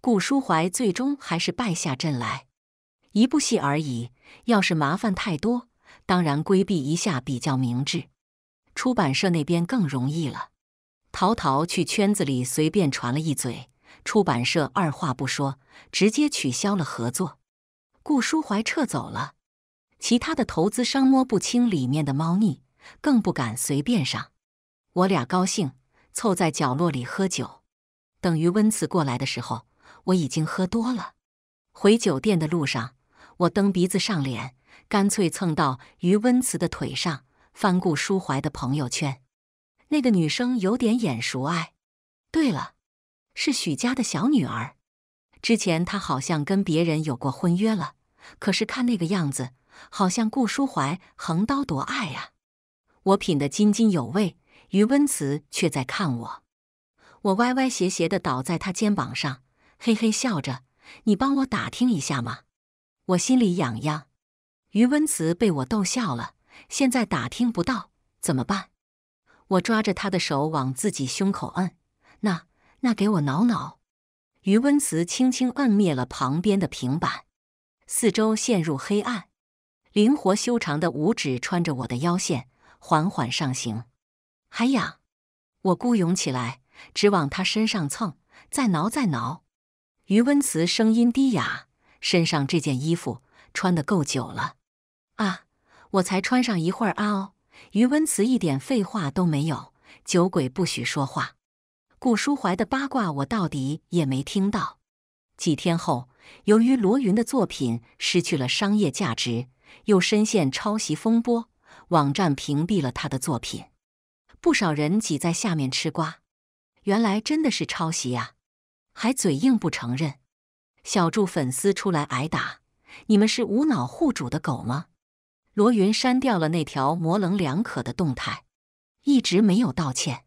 顾书怀最终还是败下阵来。一部戏而已，要是麻烦太多，当然规避一下比较明智。出版社那边更容易了。陶陶去圈子里随便传了一嘴，出版社二话不说，直接取消了合作。顾书怀撤走了，其他的投资商摸不清里面的猫腻，更不敢随便上。我俩高兴，凑在角落里喝酒。等于温慈过来的时候，我已经喝多了。回酒店的路上，我蹬鼻子上脸，干脆蹭到余温慈的腿上，翻顾书怀的朋友圈。那个女生有点眼熟哎，对了，是许家的小女儿，之前她好像跟别人有过婚约了，可是看那个样子，好像顾淑怀横刀夺爱呀。我品得津津有味，余温慈却在看我，我歪歪斜斜的倒在他肩膀上，嘿嘿笑着。你帮我打听一下嘛，我心里痒痒。余温慈被我逗笑了，现在打听不到怎么办？我抓着他的手往自己胸口摁，那那给我挠挠。余温慈轻轻摁灭了旁边的平板，四周陷入黑暗。灵活修长的五指穿着我的腰线，缓缓上行。还痒，我孤勇起来，直往他身上蹭，再挠再挠。余温慈声音低哑，身上这件衣服穿的够久了啊，我才穿上一会儿啊哦。余温慈一点废话都没有，酒鬼不许说话。顾书怀的八卦我到底也没听到。几天后，由于罗云的作品失去了商业价值，又深陷抄袭风波，网站屏蔽了他的作品。不少人挤在下面吃瓜，原来真的是抄袭啊，还嘴硬不承认。小祝粉丝出来挨打，你们是无脑护主的狗吗？罗云删掉了那条模棱两可的动态，一直没有道歉。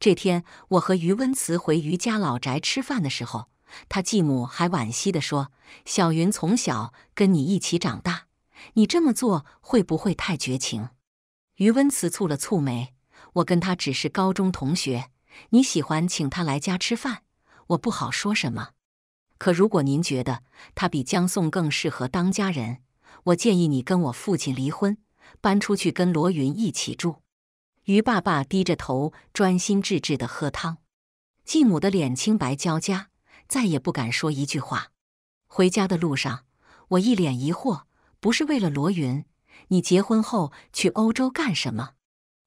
这天，我和余温慈回余家老宅吃饭的时候，他继母还惋惜地说：“小云从小跟你一起长大，你这么做会不会太绝情？”余温慈蹙了蹙眉：“我跟他只是高中同学，你喜欢请他来家吃饭，我不好说什么。可如果您觉得他比江颂更适合当家人。”我建议你跟我父亲离婚，搬出去跟罗云一起住。于爸爸低着头，专心致志的喝汤。继母的脸青白交加，再也不敢说一句话。回家的路上，我一脸疑惑：不是为了罗云，你结婚后去欧洲干什么？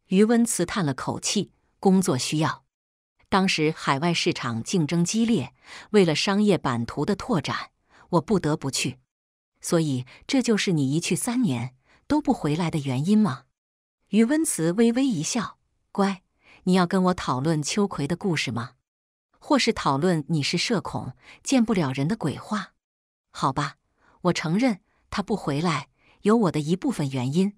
于温慈叹了口气：工作需要。当时海外市场竞争激烈，为了商业版图的拓展，我不得不去。所以，这就是你一去三年都不回来的原因吗？余温慈微微一笑：“乖，你要跟我讨论秋葵的故事吗？或是讨论你是社恐见不了人的鬼话？好吧，我承认他不回来有我的一部分原因。”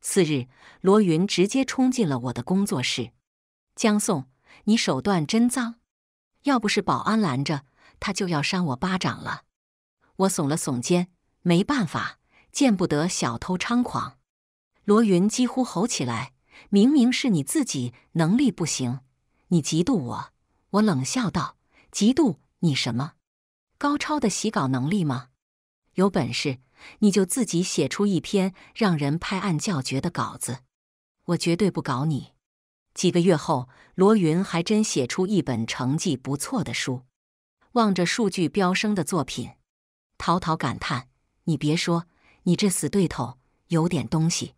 次日，罗云直接冲进了我的工作室：“江颂，你手段真脏！要不是保安拦着，他就要扇我巴掌了。”我耸了耸肩。没办法，见不得小偷猖狂。罗云几乎吼起来：“明明是你自己能力不行，你嫉妒我！”我冷笑道：“嫉妒你什么？高超的洗稿能力吗？有本事你就自己写出一篇让人拍案叫绝的稿子，我绝对不搞你。”几个月后，罗云还真写出一本成绩不错的书。望着数据飙升的作品，陶陶感叹。你别说，你这死对头有点东西。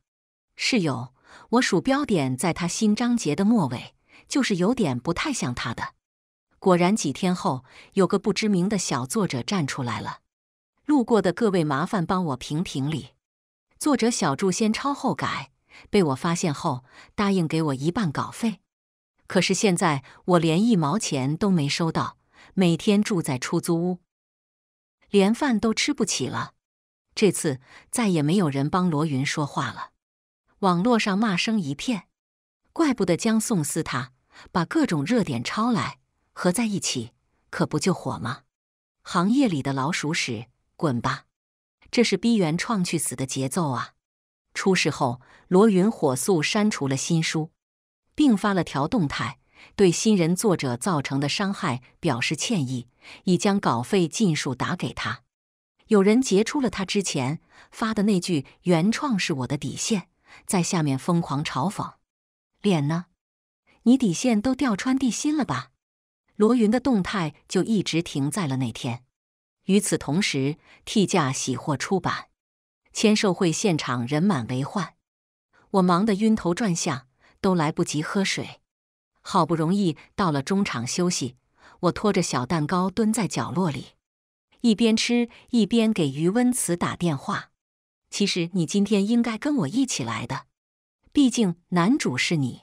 室友，我鼠标点在他新章节的末尾，就是有点不太像他的。果然，几天后有个不知名的小作者站出来了。路过的各位，麻烦帮我评评理。作者小柱先抄后改，被我发现后答应给我一半稿费，可是现在我连一毛钱都没收到，每天住在出租屋，连饭都吃不起了。这次再也没有人帮罗云说话了，网络上骂声一片。怪不得江宋思他把各种热点抄来合在一起，可不就火吗？行业里的老鼠屎，滚吧！这是逼原创去死的节奏啊！出事后，罗云火速删除了新书，并发了条动态，对新人作者造成的伤害表示歉意，已将稿费尽数打给他。有人截出了他之前发的那句“原创是我的底线”，在下面疯狂嘲讽。脸呢？你底线都掉穿地心了吧？罗云的动态就一直停在了那天。与此同时，替价喜获出版，签售会现场人满为患，我忙得晕头转向，都来不及喝水。好不容易到了中场休息，我拖着小蛋糕蹲在角落里。一边吃一边给余温慈打电话。其实你今天应该跟我一起来的，毕竟男主是你。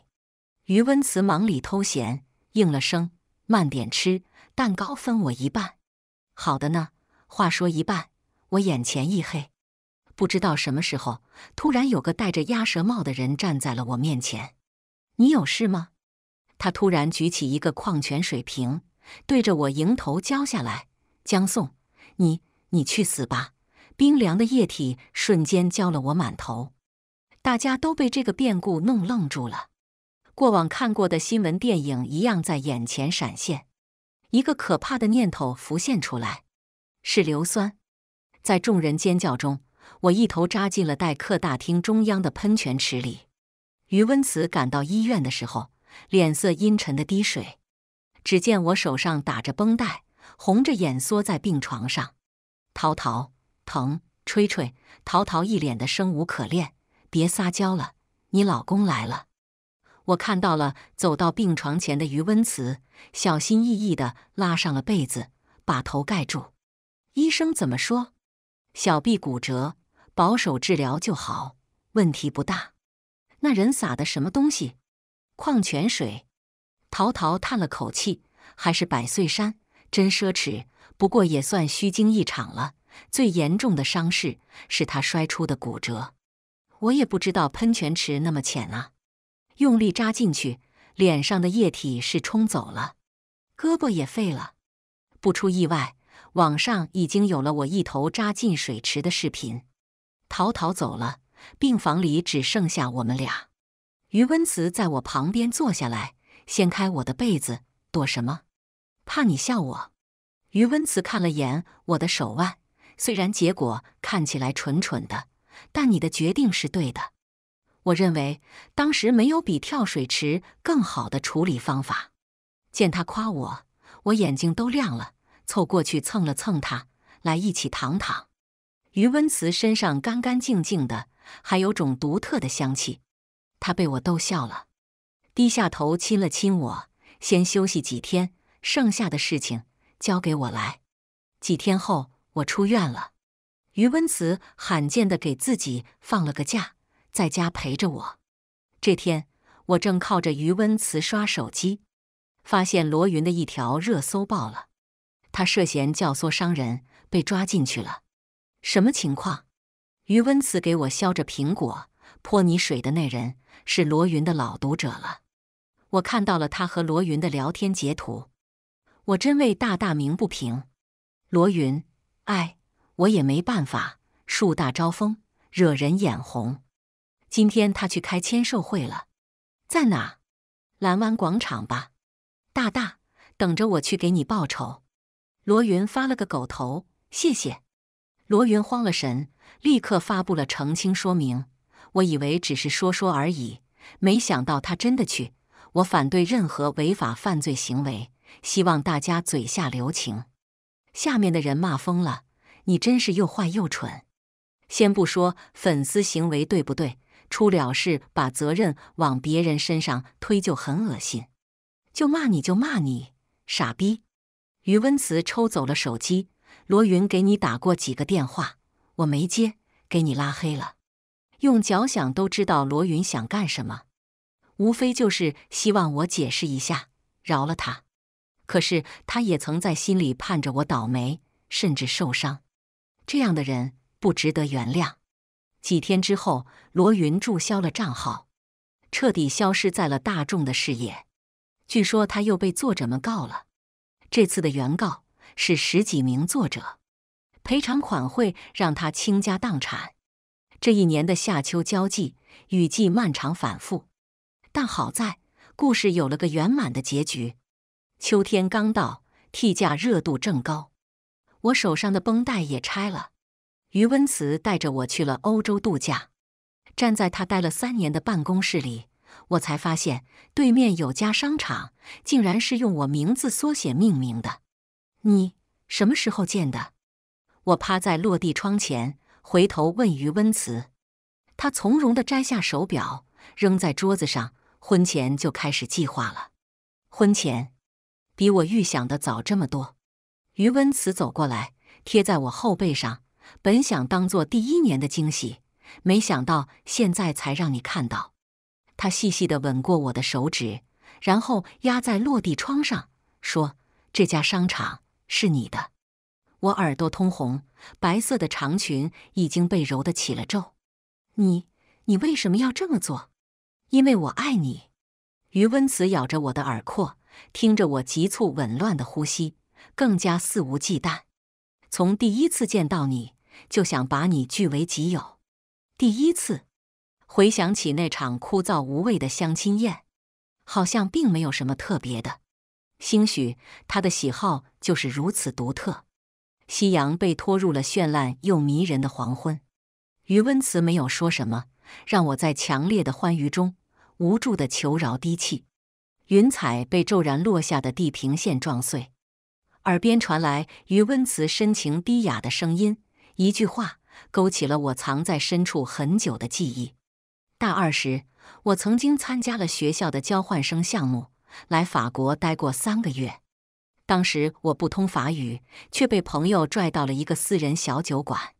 余温慈忙里偷闲应了声：“慢点吃，蛋糕分我一半。”“好的呢。”话说一半，我眼前一黑，不知道什么时候突然有个戴着鸭舌帽的人站在了我面前。“你有事吗？”他突然举起一个矿泉水瓶，对着我迎头浇下来。江颂。你你去死吧！冰凉的液体瞬间浇了我满头，大家都被这个变故弄愣住了。过往看过的新闻、电影一样在眼前闪现，一个可怕的念头浮现出来：是硫酸！在众人尖叫中，我一头扎进了待客大厅中央的喷泉池里。余温慈赶到医院的时候，脸色阴沉的滴水，只见我手上打着绷带。红着眼缩在病床上，陶陶疼，吹吹。陶陶一脸的生无可恋，别撒娇了，你老公来了。我看到了，走到病床前的余温慈，小心翼翼的拉上了被子，把头盖住。医生怎么说？小臂骨折，保守治疗就好，问题不大。那人撒的什么东西？矿泉水。陶陶叹了口气，还是百岁山。真奢侈，不过也算虚惊一场了。最严重的伤势是他摔出的骨折。我也不知道喷泉池那么浅啊，用力扎进去，脸上的液体是冲走了，胳膊也废了。不出意外，网上已经有了我一头扎进水池的视频。陶陶走了，病房里只剩下我们俩。余温慈在我旁边坐下来，掀开我的被子，躲什么？怕你笑我，余温慈看了眼我的手腕，虽然结果看起来蠢蠢的，但你的决定是对的。我认为当时没有比跳水池更好的处理方法。见他夸我，我眼睛都亮了，凑过去蹭了蹭他，来一起躺躺。余温慈身上干干净净的，还有种独特的香气。他被我逗笑了，低下头亲了亲我，先休息几天。剩下的事情交给我来。几天后，我出院了。余温慈罕见的给自己放了个假，在家陪着我。这天，我正靠着余温慈刷手机，发现罗云的一条热搜爆了：他涉嫌教唆伤人，被抓进去了。什么情况？余温慈给我削着苹果，泼你水的那人是罗云的老读者了。我看到了他和罗云的聊天截图。我真为大大鸣不平，罗云，哎，我也没办法，树大招风，惹人眼红。今天他去开签售会了，在哪？蓝湾广场吧。大大，等着我去给你报仇。罗云发了个狗头，谢谢。罗云慌了神，立刻发布了澄清说明。我以为只是说说而已，没想到他真的去。我反对任何违法犯罪行为。希望大家嘴下留情。下面的人骂疯了，你真是又坏又蠢。先不说粉丝行为对不对，出了事把责任往别人身上推就很恶心。就骂你就骂你，傻逼！于温慈抽走了手机。罗云给你打过几个电话，我没接，给你拉黑了。用脚想都知道罗云想干什么，无非就是希望我解释一下，饶了他。可是，他也曾在心里盼着我倒霉，甚至受伤。这样的人不值得原谅。几天之后，罗云注销了账号，彻底消失在了大众的视野。据说，他又被作者们告了。这次的原告是十几名作者，赔偿款会让他倾家荡产。这一年的夏秋交际，雨季漫长反复，但好在故事有了个圆满的结局。秋天刚到，替嫁热度正高，我手上的绷带也拆了。余温慈带着我去了欧洲度假。站在他待了三年的办公室里，我才发现对面有家商场，竟然是用我名字缩写命名的。你什么时候建的？我趴在落地窗前，回头问余温慈。他从容地摘下手表，扔在桌子上。婚前就开始计划了。婚前。比我预想的早这么多，余温慈走过来，贴在我后背上。本想当做第一年的惊喜，没想到现在才让你看到。他细细的吻过我的手指，然后压在落地窗上，说：“这家商场是你的。”我耳朵通红，白色的长裙已经被揉得起了皱。你，你为什么要这么做？因为我爱你。余温慈咬着我的耳廓。听着我急促紊乱的呼吸，更加肆无忌惮。从第一次见到你就想把你据为己有。第一次回想起那场枯燥无味的相亲宴，好像并没有什么特别的。兴许他的喜好就是如此独特。夕阳被拖入了绚烂又迷人的黄昏。余温慈没有说什么，让我在强烈的欢愉中无助的求饶低泣。云彩被骤然落下的地平线撞碎，耳边传来余温慈深情低哑的声音。一句话勾起了我藏在深处很久的记忆。大二时，我曾经参加了学校的交换生项目，来法国待过三个月。当时我不通法语，却被朋友拽到了一个私人小酒馆。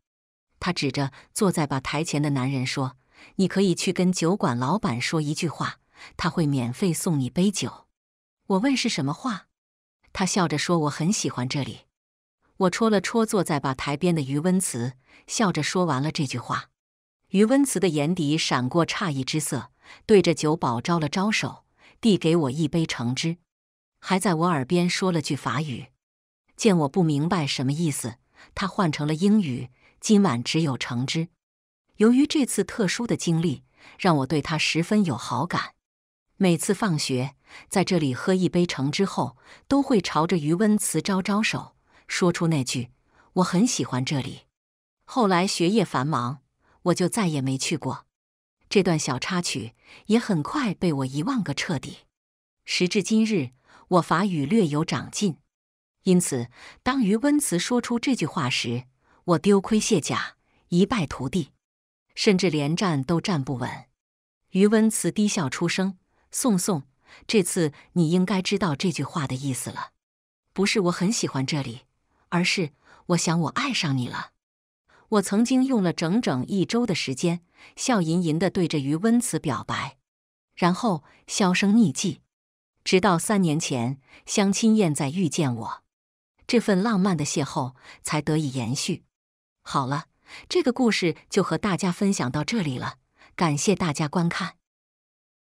他指着坐在吧台前的男人说：“你可以去跟酒馆老板说一句话。”他会免费送你杯酒。我问是什么话，他笑着说：“我很喜欢这里。”我戳了戳坐在吧台边的余温慈，笑着说完了这句话。余温慈的眼底闪过诧异之色，对着酒保招了招手，递给我一杯橙汁，还在我耳边说了句法语。见我不明白什么意思，他换成了英语：“今晚只有橙汁。”由于这次特殊的经历，让我对他十分有好感。每次放学在这里喝一杯橙汁后，都会朝着余温慈招招手，说出那句“我很喜欢这里”。后来学业繁忙，我就再也没去过。这段小插曲也很快被我遗忘个彻底。时至今日，我法语略有长进，因此当余温慈说出这句话时，我丢盔卸甲，一败涂地，甚至连站都站不稳。余温慈低笑出声。宋宋，这次你应该知道这句话的意思了。不是我很喜欢这里，而是我想我爱上你了。我曾经用了整整一周的时间，笑吟吟的对着于温慈表白，然后销声匿迹，直到三年前相亲宴再遇见我，这份浪漫的邂逅才得以延续。好了，这个故事就和大家分享到这里了，感谢大家观看。